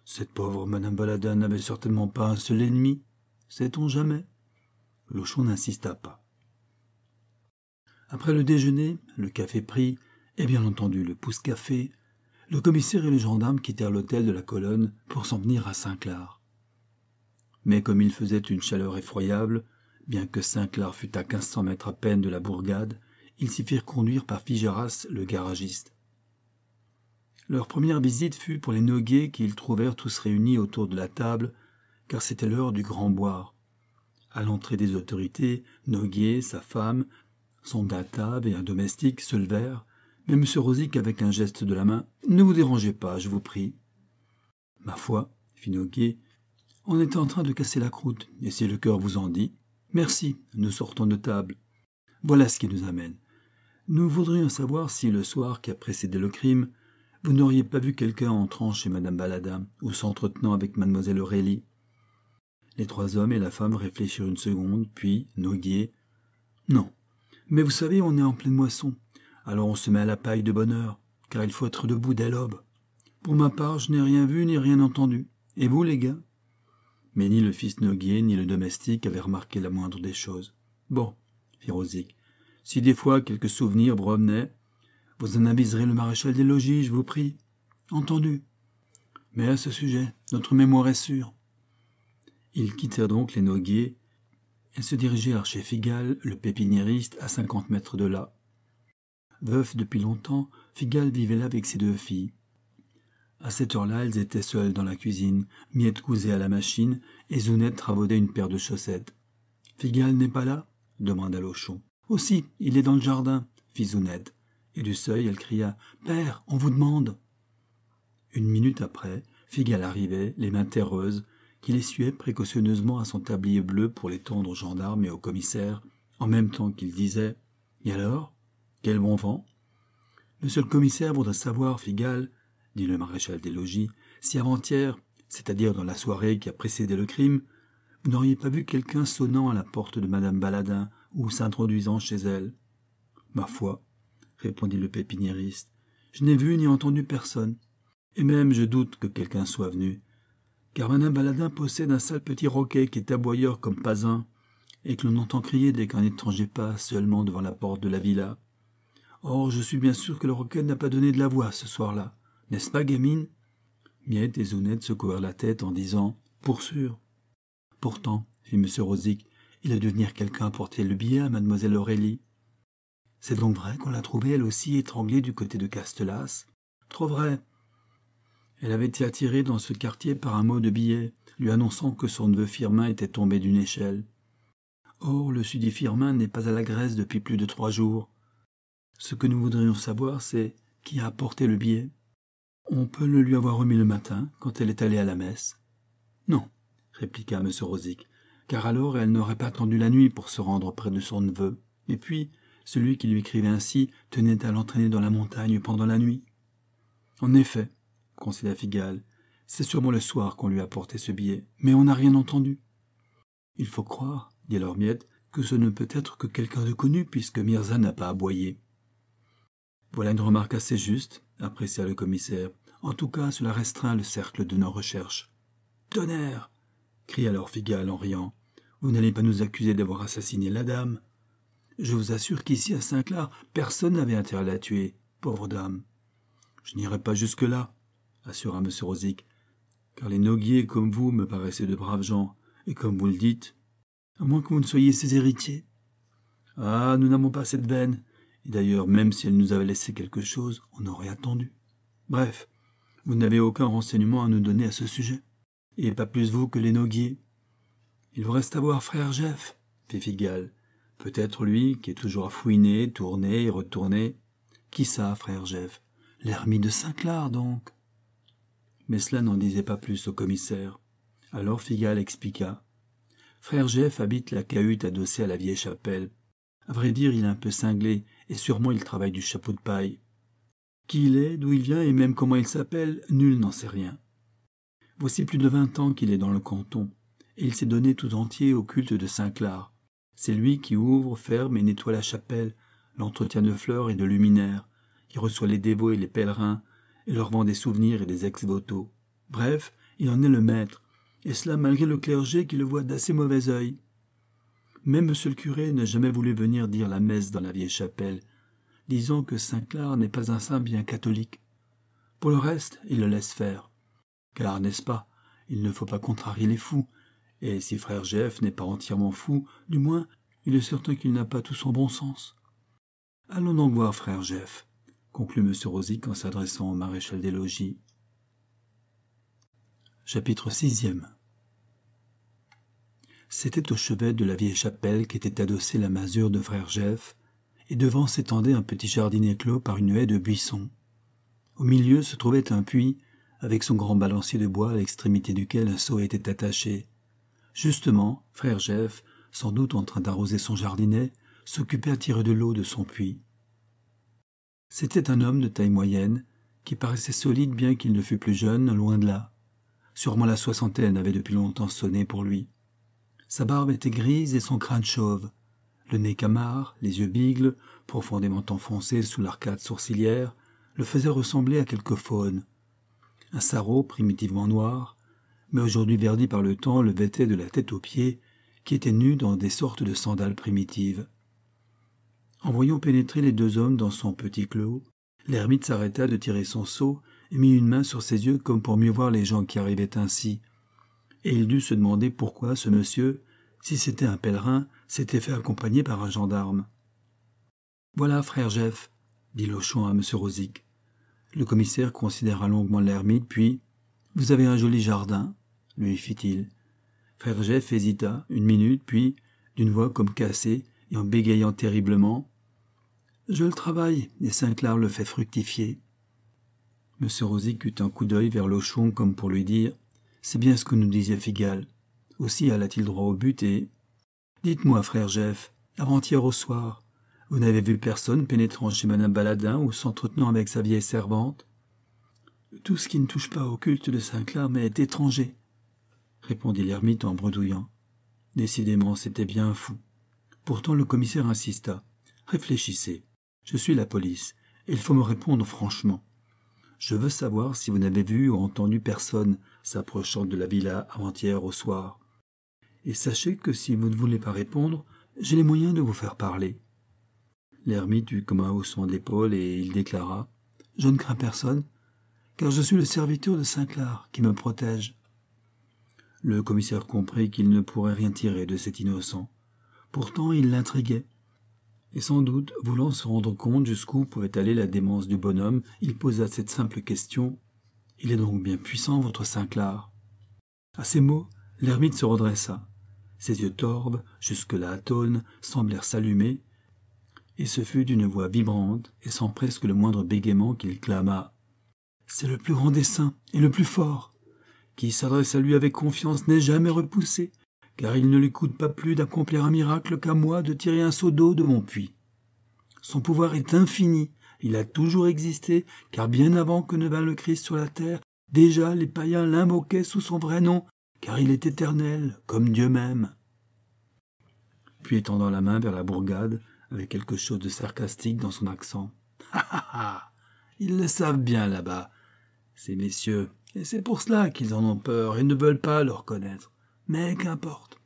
Cette pauvre Madame Baladin n'avait certainement pas un seul ennemi. Sait-on jamais Lochon n'insista pas. Après le déjeuner, le café pris, et bien entendu le pouce-café, le commissaire et le gendarme quittèrent l'hôtel de la colonne pour s'en venir à Saint-Clar. Mais comme il faisait une chaleur effroyable, bien que Saint-Clar fût à quinze cents mètres à peine de la bourgade, ils s'y firent conduire par Figeras, le garagiste, leur première visite fut pour les noguets qu'ils trouvèrent tous réunis autour de la table, car c'était l'heure du grand boire. À l'entrée des autorités, Noguet, sa femme, son table et un domestique se levèrent, mais M. Rosic, avec un geste de la main, Ne vous dérangez pas, je vous prie. Ma foi, fit Noguet, on est en train de casser la croûte, et si le cœur vous en dit, merci, nous sortons de table. Voilà ce qui nous amène. Nous voudrions savoir si le soir qui a précédé le crime, vous n'auriez pas vu quelqu'un entrant chez madame Balada ou s'entretenant avec mademoiselle Aurélie Les trois hommes et la femme réfléchirent une seconde, puis, noguier Non. Mais vous savez, on est en pleine moisson. Alors on se met à la paille de bonne heure, car il faut être debout dès l'aube. Pour ma part, je n'ai rien vu ni rien entendu. Et vous, les gars Mais ni le fils Noguier ni le domestique avaient remarqué la moindre des choses. Bon, fit Rosic, si des fois quelques souvenirs revenaient, » Vous en aviserez le maréchal des logis, je vous prie. Entendu. Mais à ce sujet, notre mémoire est sûre. Ils quittèrent donc les Noguiers et se dirigèrent chez Figal, le pépiniériste, à cinquante mètres de là. Veuf depuis longtemps, Figal vivait là avec ses deux filles. À cette heure-là, elles étaient seules dans la cuisine. Miette cousait à la machine et Zounette travaudait une paire de chaussettes. Figal n'est pas là demanda Lochon. Aussi, il est dans le jardin, fit Zounette et du seuil elle cria Père, on vous demande Une minute après, Figal arrivait, les mains terreuses, qu'il essuyait précautionneusement à son tablier bleu pour les tendre aux gendarmes et au commissaire, en même temps qu'il disait Et alors Quel bon vent Monsieur le commissaire voudrait savoir, Figal, dit le maréchal des logis, si avant-hier, c'est-à-dire dans la soirée qui a précédé le crime, vous n'auriez pas vu quelqu'un sonnant à la porte de Madame Baladin ou s'introduisant chez elle. Ma foi, répondit le pépiniériste. Je n'ai vu ni entendu personne, et même je doute que quelqu'un soit venu, car madame Baladin possède un sale petit roquet qui est aboyeur comme pas un, et que l'on entend crier dès qu'un étranger passe seulement devant la porte de la villa. Or, je suis bien sûr que le roquet n'a pas donné de la voix ce soir-là, n'est-ce pas, gamine Miette et Zounette secouèrent la tête en disant Pour sûr. Pourtant, fit M. Rosic, il a dû venir quelqu'un porter le billet à Mademoiselle Aurélie. C'est donc vrai qu'on l'a trouvée elle aussi étranglée du côté de Castelas Trop vrai Elle avait été attirée dans ce quartier par un mot de billet, lui annonçant que son neveu Firmin était tombé d'une échelle. Or, le sudit Firmin n'est pas à la Grèce depuis plus de trois jours. Ce que nous voudrions savoir, c'est qui a apporté le billet. On peut le lui avoir remis le matin, quand elle est allée à la messe. Non, répliqua M. Rosic, car alors elle n'aurait pas attendu la nuit pour se rendre près de son neveu. Et puis, celui qui lui écrivait ainsi tenait à l'entraîner dans la montagne pendant la nuit. En effet, concéda Figal, c'est sûrement le soir qu'on lui a porté ce billet, mais on n'a rien entendu. Il faut croire, dit l'ormiette, que ce ne peut être que quelqu'un de connu, puisque Mirza n'a pas aboyé. Voilà une remarque assez juste, apprécia le commissaire. En tout cas, cela restreint le cercle de nos recherches. Tonnerre cria alors Figal en riant. Vous n'allez pas nous accuser d'avoir assassiné la dame je vous assure qu'ici à Saint-Clar, personne n'avait intérêt à la tuer, pauvre dame. Je n'irai pas jusque-là, assura M. Rosic, car les noguiers comme vous me paraissaient de braves gens, et comme vous le dites, à moins que vous ne soyez ses héritiers. Ah, nous n'avons pas cette veine, et d'ailleurs, même si elle nous avait laissé quelque chose, on aurait attendu. Bref, vous n'avez aucun renseignement à nous donner à ce sujet, et pas plus vous que les noguiers. Il vous reste à voir frère Jeff, fit Figal, Peut-être lui, qui est toujours fouiné, tourné et retourné. Qui ça, frère Jeff L'ermite de Saint-Clar, donc Mais cela n'en disait pas plus au commissaire. Alors Figal expliqua. Frère Jeff habite la cahute adossée à la vieille chapelle. À vrai dire, il est un peu cinglé, et sûrement il travaille du chapeau de paille. Qui il est, d'où il vient et même comment il s'appelle, nul n'en sait rien. Voici plus de vingt ans qu'il est dans le canton, et il s'est donné tout entier au culte de Saint-Clar. C'est lui qui ouvre, ferme et nettoie la chapelle, l'entretien de fleurs et de luminaires, qui reçoit les dévots et les pèlerins, et leur vend des souvenirs et des ex-voto. Bref, il en est le maître, et cela malgré le clergé qui le voit d'assez mauvais œil. Mais Monsieur le curé n'a jamais voulu venir dire la messe dans la vieille chapelle, disant que Saint-Clar n'est pas un saint bien catholique. Pour le reste, il le laisse faire. Car, n'est-ce pas, il ne faut pas contrarier les fous, et si frère Jeff n'est pas entièrement fou, du moins, il est certain qu'il n'a pas tout son bon sens. Allons donc voir frère Jeff, conclut M. Rosic en s'adressant au maréchal des logis. Chapitre sixième C'était au chevet de la vieille chapelle qu'était adossée la masure de frère Jeff, et devant s'étendait un petit jardin éclos par une haie de buissons. Au milieu se trouvait un puits, avec son grand balancier de bois à l'extrémité duquel un seau était attaché. Justement, frère Jeff, sans doute en train d'arroser son jardinet, s'occupait à tirer de l'eau de son puits. C'était un homme de taille moyenne, qui paraissait solide bien qu'il ne fût plus jeune, loin de là. Sûrement la soixantaine avait depuis longtemps sonné pour lui. Sa barbe était grise et son crâne chauve, le nez camard, les yeux bigles, profondément enfoncés sous l'arcade sourcilière, le faisaient ressembler à quelque faune. Un sarrau primitivement noir, mais aujourd'hui verdi par le temps, le vêtait de la tête aux pieds, qui était nu dans des sortes de sandales primitives. En voyant pénétrer les deux hommes dans son petit clos, l'ermite s'arrêta de tirer son seau et mit une main sur ses yeux comme pour mieux voir les gens qui arrivaient ainsi. Et il dut se demander pourquoi ce monsieur, si c'était un pèlerin, s'était fait accompagner par un gendarme. Voilà, frère Jeff, dit Lochon à M. Rosic. Le commissaire considéra longuement l'ermite, puis Vous avez un joli jardin, lui fit-il. Frère Jeff hésita une minute, puis, d'une voix comme cassée et en bégayant terriblement, Je le travaille, et saint Saint-Clar le fait fructifier. M. Rosic eut un coup d'œil vers Lochon comme pour lui dire C'est bien ce que nous disait Figal. Aussi alla-t-il droit au but et Dites-moi, frère Jeff, avant-hier au soir, vous n'avez vu personne pénétrant chez Madame Baladin ou s'entretenant avec sa vieille servante Tout ce qui ne touche pas au culte de saint mais est étranger, répondit l'ermite en bredouillant. Décidément, c'était bien fou. Pourtant le commissaire insista. Réfléchissez. Je suis la police, il faut me répondre franchement. Je veux savoir si vous n'avez vu ou entendu personne s'approchant de la villa avant-hier au soir. Et sachez que si vous ne voulez pas répondre, j'ai les moyens de vous faire parler. L'ermite eut comme un haussement d'épaule et il déclara Je ne crains personne, car je suis le serviteur de Saint-Clar qui me protège. Le commissaire comprit qu'il ne pourrait rien tirer de cet innocent. Pourtant, il l'intriguait. Et sans doute, voulant se rendre compte jusqu'où pouvait aller la démence du bonhomme, il posa cette simple question. Il est donc bien puissant, votre Saint-Clar. À ces mots, l'ermite se redressa. Ses yeux torbes, jusque-là atones, semblèrent s'allumer, et ce fut d'une voix vibrante et sans presque le moindre bégaiement qu'il clama. C'est le plus grand dessein et le plus fort qui s'adresse à lui avec confiance n'est jamais repoussé, car il ne lui coûte pas plus d'accomplir un miracle qu'à moi de tirer un seau d'eau de mon puits. Son pouvoir est infini, il a toujours existé, car bien avant que ne vînt le Christ sur la terre, déjà les païens l'invoquaient sous son vrai nom, car il est éternel, comme Dieu même. Puis étendant la main vers la bourgade, avec quelque chose de sarcastique dans son accent. Ah ah ah Ils le savent bien là-bas, ces messieurs. Et c'est pour cela qu'ils en ont peur et ne veulent pas le reconnaître. Mais qu'importe.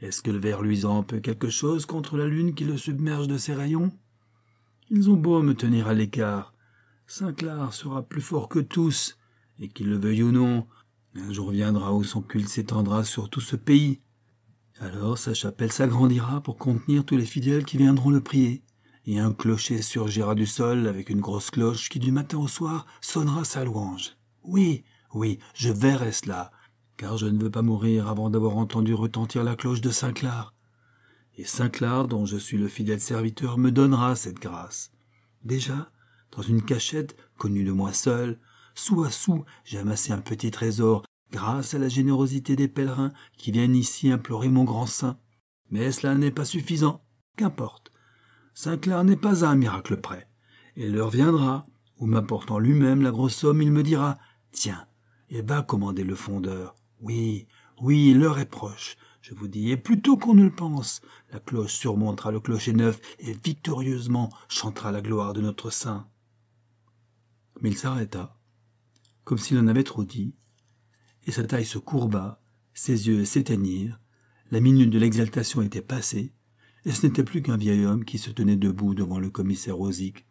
Est-ce que le ver luisant peut quelque chose contre la lune qui le submerge de ses rayons Ils ont beau me tenir à l'écart. Saint-Clar sera plus fort que tous, et qu'il le veuille ou non, un jour viendra où son culte s'étendra sur tout ce pays. Alors sa chapelle s'agrandira pour contenir tous les fidèles qui viendront le prier, et un clocher surgira du sol avec une grosse cloche qui du matin au soir sonnera sa louange. Oui, oui, je verrai cela, car je ne veux pas mourir avant d'avoir entendu retentir la cloche de Saint-Clar. Et Saint-Clar, dont je suis le fidèle serviteur, me donnera cette grâce. Déjà, dans une cachette, connue de moi seul, sous à sous, j'ai amassé un petit trésor, grâce à la générosité des pèlerins qui viennent ici implorer mon grand saint. Mais cela n'est pas suffisant. Qu'importe. saint clair n'est pas à un miracle près. Et leur viendra ou m'apportant lui-même la grosse somme, il me dira Tiens, et eh va ben, commander le fondeur. Oui, oui, l'heure est proche, je vous dis, et plutôt qu'on ne le pense, la cloche surmontera le clocher neuf et victorieusement chantera la gloire de notre saint. Mais il s'arrêta, comme s'il en avait trop dit, et sa taille se courba, ses yeux s'éteignirent, la minute de l'exaltation était passée, et ce n'était plus qu'un vieil homme qui se tenait debout devant le commissaire Rosic.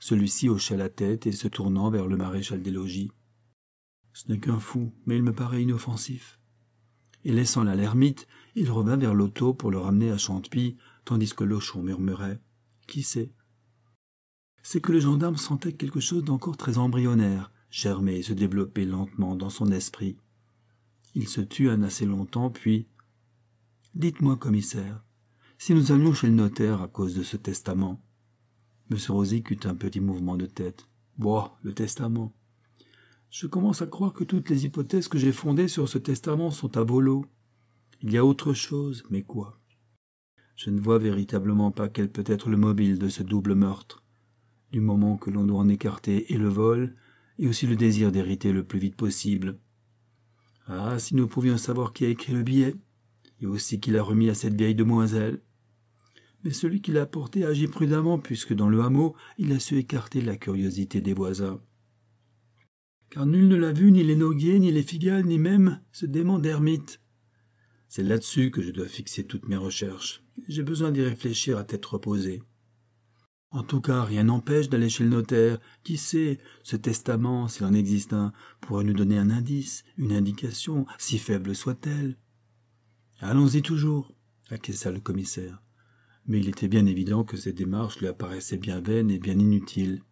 Celui-ci hocha la tête et se tournant vers le maréchal des logis. Ce n'est qu'un fou, mais il me paraît inoffensif. Et laissant la l'ermite, il revint vers l'auto pour le ramener à Chantepie, tandis que Lochon murmurait Qui sait C'est que le gendarme sentait quelque chose d'encore très embryonnaire, germer et se développer lentement dans son esprit. Il se tut un assez longtemps, puis Dites-moi, commissaire, si nous allions chez le notaire à cause de ce testament M. Rosic eut un petit mouvement de tête. Bois le testament je commence à croire que toutes les hypothèses que j'ai fondées sur ce testament sont à bolot. Il y a autre chose, mais quoi Je ne vois véritablement pas quel peut être le mobile de ce double meurtre, du moment que l'on doit en écarter et le vol, et aussi le désir d'hériter le plus vite possible. Ah, si nous pouvions savoir qui a écrit le billet, et aussi qui l'a remis à cette vieille demoiselle. Mais celui qui l'a porté agit prudemment, puisque dans le hameau, il a su écarter la curiosité des voisins car nul ne l'a vu, ni les Noguiers, ni les Figales, ni même ce démon d'ermite. C'est là-dessus que je dois fixer toutes mes recherches. J'ai besoin d'y réfléchir à tête reposée. En tout cas, rien n'empêche d'aller chez le notaire. Qui sait, ce testament, s'il en existe un, pourrait nous donner un indice, une indication, si faible soit-elle. Allons-y toujours, acquiesça le commissaire. Mais il était bien évident que ces démarches lui apparaissaient bien vaines et bien inutiles.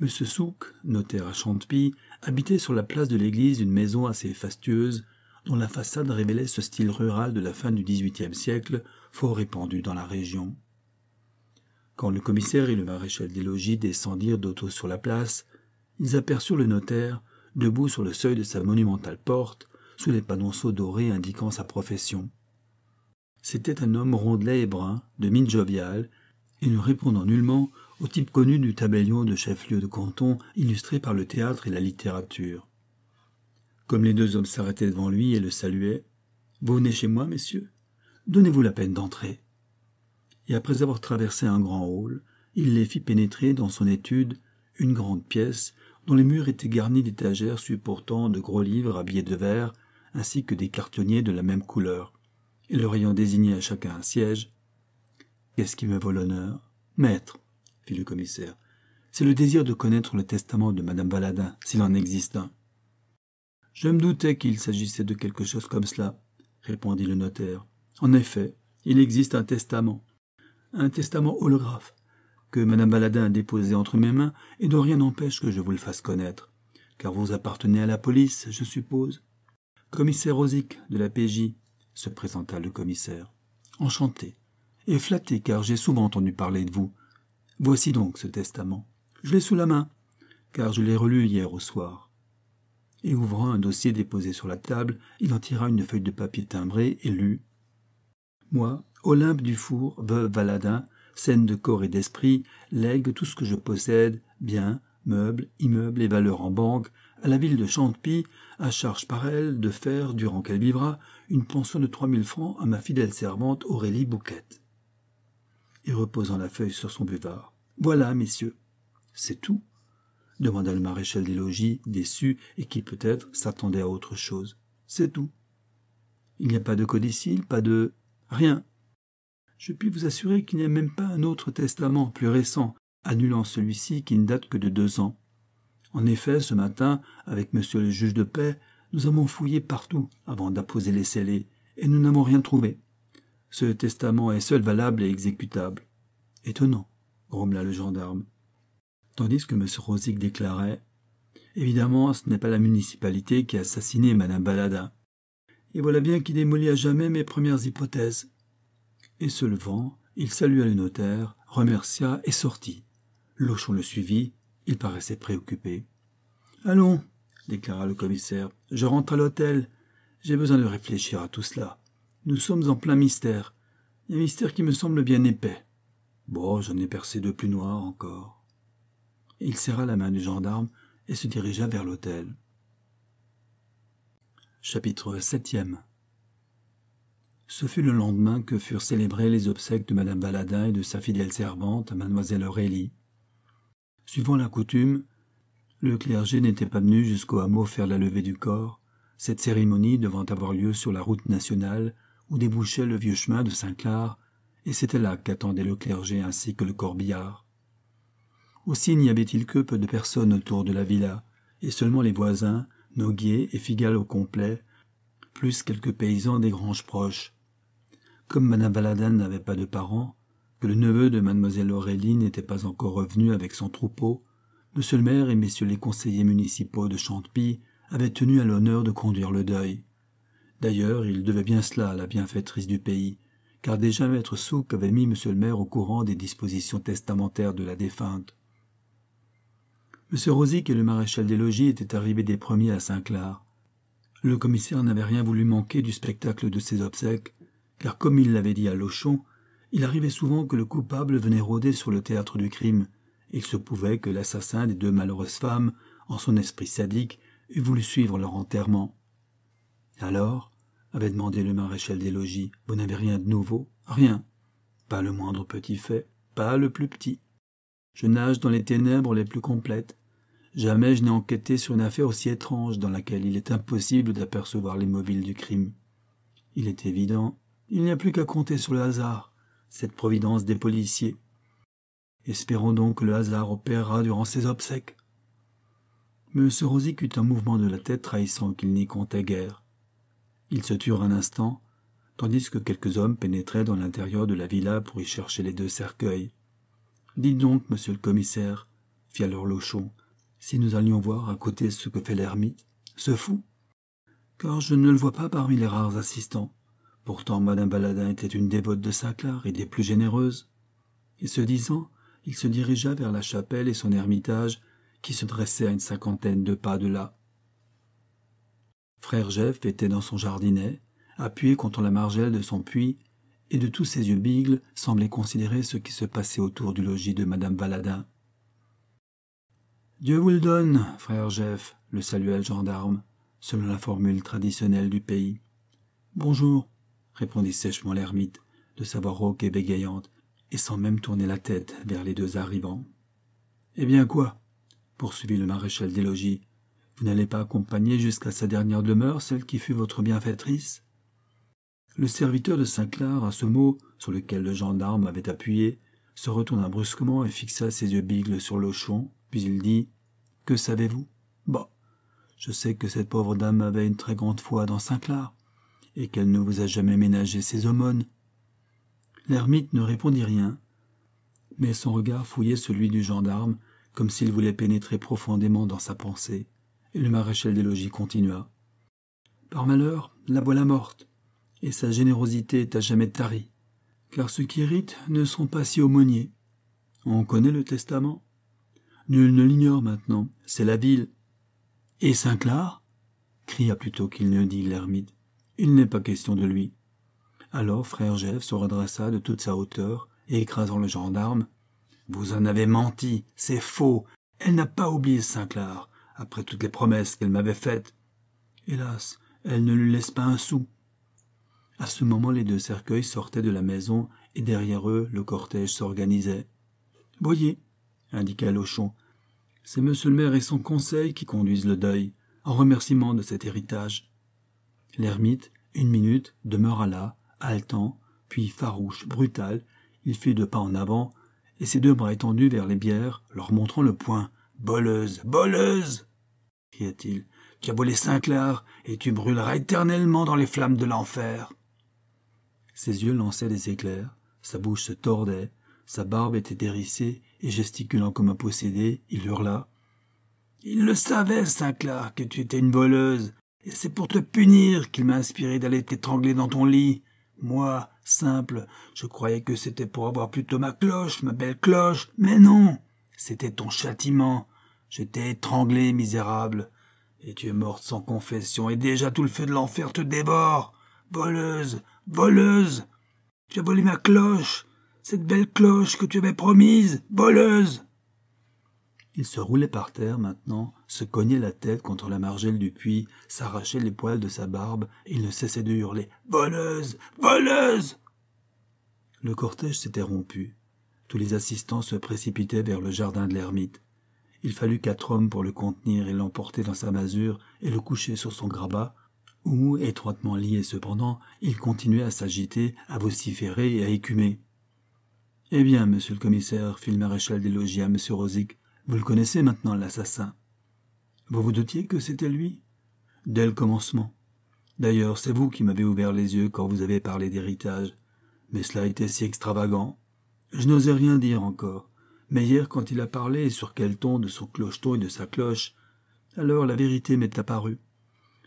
M. Souk, notaire à Chantepie, habitait sur la place de l'église une maison assez fastueuse, dont la façade révélait ce style rural de la fin du XVIIIe siècle, fort répandu dans la région. Quand le commissaire et le maréchal des logis descendirent d'auto sur la place, ils aperçurent le notaire, debout sur le seuil de sa monumentale porte, sous les panonceaux dorés indiquant sa profession. C'était un homme rondelet et brun, de mine joviale, et ne répondant nullement, au type connu du tabellion de chef-lieu de canton illustré par le théâtre et la littérature. Comme les deux hommes s'arrêtaient devant lui et le saluaient, Vous venez chez moi, messieurs Donnez-vous la peine d'entrer. Et après avoir traversé un grand hall, il les fit pénétrer dans son étude, une grande pièce dont les murs étaient garnis d'étagères supportant de gros livres habillés de verre ainsi que des cartonniers de la même couleur, et leur ayant désigné à chacun un siège. Qu'est-ce qui me vaut l'honneur Maître, fit le commissaire. C'est le désir de connaître le testament de Madame Baladin, s'il en existe un. Je me doutais qu'il s'agissait de quelque chose comme cela, répondit le notaire. En effet, il existe un testament. Un testament holographe que Madame Baladin a déposé entre mes mains et dont rien n'empêche que je vous le fasse connaître. Car vous appartenez à la police, je suppose. Commissaire Rosic de la PJ, se présenta le commissaire. Enchanté et flatté car j'ai souvent entendu parler de vous. Voici donc ce testament. Je l'ai sous la main, car je l'ai relu hier au soir. Et ouvrant un dossier déposé sur la table, il en tira une feuille de papier timbré et lut. Moi, Olympe Dufour, veuve Valadin, saine de corps et d'esprit, lègue tout ce que je possède, biens, meubles, immeubles et valeurs en banque, à la ville de Chantepie, à charge par elle de faire, durant qu'elle vivra, une pension de trois mille francs à ma fidèle servante Aurélie Bouquette reposant la feuille sur son buvard. Voilà, messieurs. C'est tout demanda le maréchal des logis, déçu, et qui peut-être s'attendait à autre chose. C'est tout. Il n'y a pas de codicile, pas de. rien. Je puis vous assurer qu'il n'y a même pas un autre testament plus récent, annulant celui-ci qui ne date que de deux ans. En effet, ce matin, avec monsieur le juge de paix, nous avons fouillé partout avant d'apposer les scellés, et nous n'avons rien trouvé. Ce testament est seul valable et exécutable. Étonnant, grommela le gendarme. Tandis que M. Rosic déclarait Évidemment, ce n'est pas la municipalité qui a assassiné Madame Balada. Et voilà bien qui démolit à jamais mes premières hypothèses. Et se levant, il salua le notaire, remercia et sortit. Lochon le suivit, il paraissait préoccupé. Allons, déclara le commissaire, je rentre à l'hôtel. J'ai besoin de réfléchir à tout cela. Nous sommes en plein mystère. Un mystère qui me semble bien épais. Bon, j'en ai percé de plus noirs encore. Il serra la main du gendarme et se dirigea vers l'hôtel. Chapitre septième Ce fut le lendemain que furent célébrés les obsèques de Madame Baladin et de sa fidèle servante, Mademoiselle Aurélie. Suivant la coutume, le clergé n'était pas venu jusqu'au hameau faire la levée du corps, cette cérémonie devant avoir lieu sur la route nationale où débouchait le vieux chemin de Saint-Clar, et c'était là qu'attendait le clergé ainsi que le corbillard. Aussi n'y avait-il que peu de personnes autour de la villa, et seulement les voisins, Noguier et Figal au complet, plus quelques paysans des granges proches. Comme Madame Valadin n'avait pas de parents, que le neveu de Mademoiselle Aurélie n'était pas encore revenu avec son troupeau, le seul maire et messieurs les conseillers municipaux de Chantepie avaient tenu à l'honneur de conduire le deuil d'ailleurs il devait bien cela à la bienfaitrice du pays car déjà maître Souk avait mis m le maire au courant des dispositions testamentaires de la défunte m rosic et le maréchal des logis étaient arrivés des premiers à saint-clar le commissaire n'avait rien voulu manquer du spectacle de ces obsèques car comme il l'avait dit à lochon il arrivait souvent que le coupable venait rôder sur le théâtre du crime il se pouvait que l'assassin des deux malheureuses femmes en son esprit sadique eût voulu suivre leur enterrement alors avait demandé le maréchal des logis vous n'avez rien de nouveau rien pas le moindre petit fait pas le plus petit je nage dans les ténèbres les plus complètes jamais je n'ai enquêté sur une affaire aussi étrange dans laquelle il est impossible d'apercevoir les mobiles du crime il est évident il n'y a plus qu'à compter sur le hasard cette providence des policiers espérons donc que le hasard opérera durant ces obsèques m rosic eut un mouvement de la tête trahissant qu'il n'y comptait guère ils se turent un instant, tandis que quelques hommes pénétraient dans l'intérieur de la villa pour y chercher les deux cercueils. Dites donc, monsieur le commissaire, fit alors Lochon, si nous allions voir à côté ce que fait l'ermite, ce fou Car je ne le vois pas parmi les rares assistants. Pourtant, madame Baladin était une dévote de saint claire et des plus généreuses. Et se disant, il se dirigea vers la chapelle et son ermitage, qui se dressait à une cinquantaine de pas de là. Frère Jeff était dans son jardinet, appuyé contre la margelle de son puits, et de tous ses yeux bigles semblait considérer ce qui se passait autour du logis de Madame Valadin. Dieu vous le donne, frère Jeff, le salua le gendarme, selon la formule traditionnelle du pays. Bonjour, répondit sèchement l'ermite, de sa voix rauque et bégayante, et sans même tourner la tête vers les deux arrivants. Eh bien quoi poursuivit le maréchal des logis vous n'allez pas accompagner jusqu'à sa dernière demeure celle qui fut votre bienfaitrice Le serviteur de Saint-Clar, à ce mot, sur lequel le gendarme avait appuyé, se retourna brusquement et fixa ses yeux bigles sur Lochon, puis il dit Que savez-vous Bah, je sais que cette pauvre dame avait une très grande foi dans Saint-Clar, et qu'elle ne vous a jamais ménagé ses aumônes. L'ermite ne répondit rien, mais son regard fouillait celui du gendarme, comme s'il voulait pénétrer profondément dans sa pensée le maréchal des logis continua. Par malheur, la voilà morte, et sa générosité est jamais tarie, car ceux qui héritent ne sont pas si aumôniers. On connaît le testament. Nul ne l'ignore maintenant, c'est la ville. Et Saint-Clar cria plutôt qu'il ne dit l'ermite. Il n'est pas question de lui. Alors frère Jeff se redressa de toute sa hauteur et écrasant le gendarme. Vous en avez menti, c'est faux. Elle n'a pas oublié Saint-Clar après toutes les promesses qu'elle m'avait faites. Hélas, elle ne lui laisse pas un sou. À ce moment, les deux cercueils sortaient de la maison et derrière eux, le cortège s'organisait. Voyez, indiqua Lochon, c'est monsieur le maire et son conseil qui conduisent le deuil, en remerciement de cet héritage. L'ermite, une minute, demeura là, haletant, puis farouche, brutal, il fit deux pas en avant, et ses deux bras étendus vers les bières, leur montrant le poing. Boleuse, boleuse cria-t-il. Tu as volé saint et tu brûleras éternellement dans les flammes de l'enfer. Ses yeux lançaient des éclairs, sa bouche se tordait, sa barbe était hérissée et gesticulant comme un possédé, il hurla. Il le savait, saint que tu étais une voleuse, et c'est pour te punir qu'il m'a inspiré d'aller t'étrangler dans ton lit. Moi, simple, je croyais que c'était pour avoir plutôt ma cloche, ma belle cloche, mais non, c'était ton châtiment. Je étranglé, misérable, et tu es morte sans confession, et déjà tout le feu de l'enfer te dévore. Voleuse, voleuse. Tu as volé ma cloche, cette belle cloche que tu avais promise, voleuse. Il se roulait par terre maintenant, se cognait la tête contre la margelle du puits, s'arrachait les poils de sa barbe, et il ne cessait de hurler. Voleuse. Voleuse. Le cortège s'était rompu. Tous les assistants se précipitaient vers le jardin de l'ermite. Il fallut quatre hommes pour le contenir et l'emporter dans sa masure et le coucher sur son grabat, où, étroitement lié cependant, il continuait à s'agiter, à vociférer et à écumer. Eh bien, monsieur le commissaire, fit le maréchal des logis à monsieur Rosic, vous le connaissez maintenant, l'assassin. Vous vous doutiez que c'était lui Dès le commencement. D'ailleurs, c'est vous qui m'avez ouvert les yeux quand vous avez parlé d'héritage. Mais cela était si extravagant. Je n'osais rien dire encore mais hier quand il a parlé sur quel ton de son clocheton et de sa cloche, alors la vérité m'est apparue.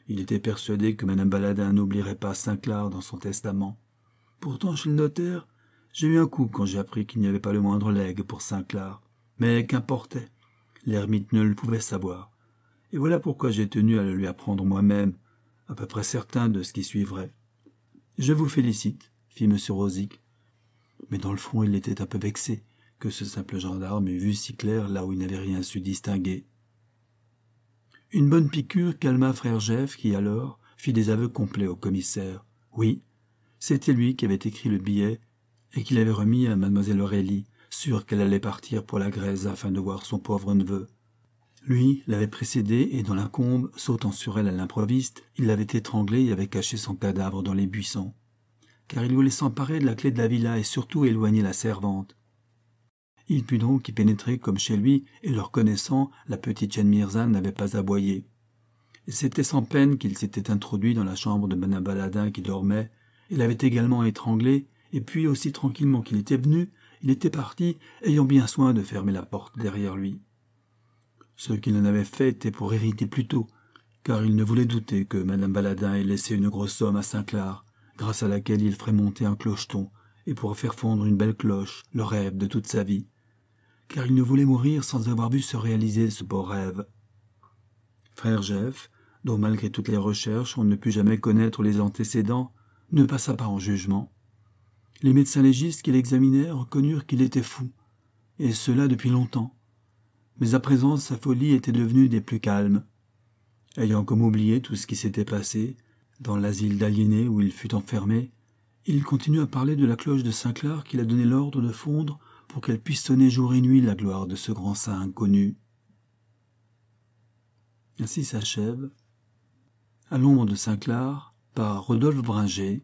Il était persuadé que Madame Baladin n'oublierait pas Saint-Clar dans son testament. Pourtant, chez le notaire, j'ai eu un coup quand j'ai appris qu'il n'y avait pas le moindre legs pour Saint-Clar. Mais qu'importait L'ermite ne le pouvait savoir. Et voilà pourquoi j'ai tenu à le lui apprendre moi-même, à peu près certain de ce qui suivrait. Je vous félicite, fit M. Rosic. Mais dans le fond, il était un peu vexé que ce simple gendarme eût vu si clair là où il n'avait rien su distinguer. Une bonne piqûre calma frère Jeff qui alors fit des aveux complets au commissaire. Oui, c'était lui qui avait écrit le billet et qui l'avait remis à mademoiselle Aurélie, sûre qu'elle allait partir pour la Grèce afin de voir son pauvre neveu. Lui l'avait précédé et dans la combe, sautant sur elle à l'improviste, il l'avait étranglée et avait caché son cadavre dans les buissons. Car il voulait s'emparer de la clé de la villa et surtout éloigner la servante. Il put donc y pénétrer comme chez lui, et le reconnaissant, la petite chaîne Mirza n'avait pas aboyé. C'était sans peine qu'il s'était introduit dans la chambre de Madame Baladin qui dormait. Il l'avait également étranglée, et puis, aussi tranquillement qu'il était venu, il était parti, ayant bien soin de fermer la porte derrière lui. Ce qu'il en avait fait était pour hériter plus tôt, car il ne voulait douter que Madame Baladin ait laissé une grosse somme à Saint-Clar, grâce à laquelle il ferait monter un clocheton, et pour faire fondre une belle cloche, le rêve de toute sa vie car il ne voulait mourir sans avoir vu se réaliser ce beau rêve. Frère Jeff, dont malgré toutes les recherches on ne put jamais connaître les antécédents, ne passa pas en jugement. Les médecins légistes qui l'examinèrent reconnurent qu'il était fou, et cela depuis longtemps. Mais à présent sa folie était devenue des plus calmes. Ayant comme oublié tout ce qui s'était passé, dans l'asile d'aliénés où il fut enfermé, il continua à parler de la cloche de Saint-Clar qu'il a donné l'ordre de fondre pour qu'elle puisse sonner jour et nuit la gloire de ce grand saint inconnu. Ainsi s'achève, à l'ombre de Saint-Clar, par Rodolphe Bringer,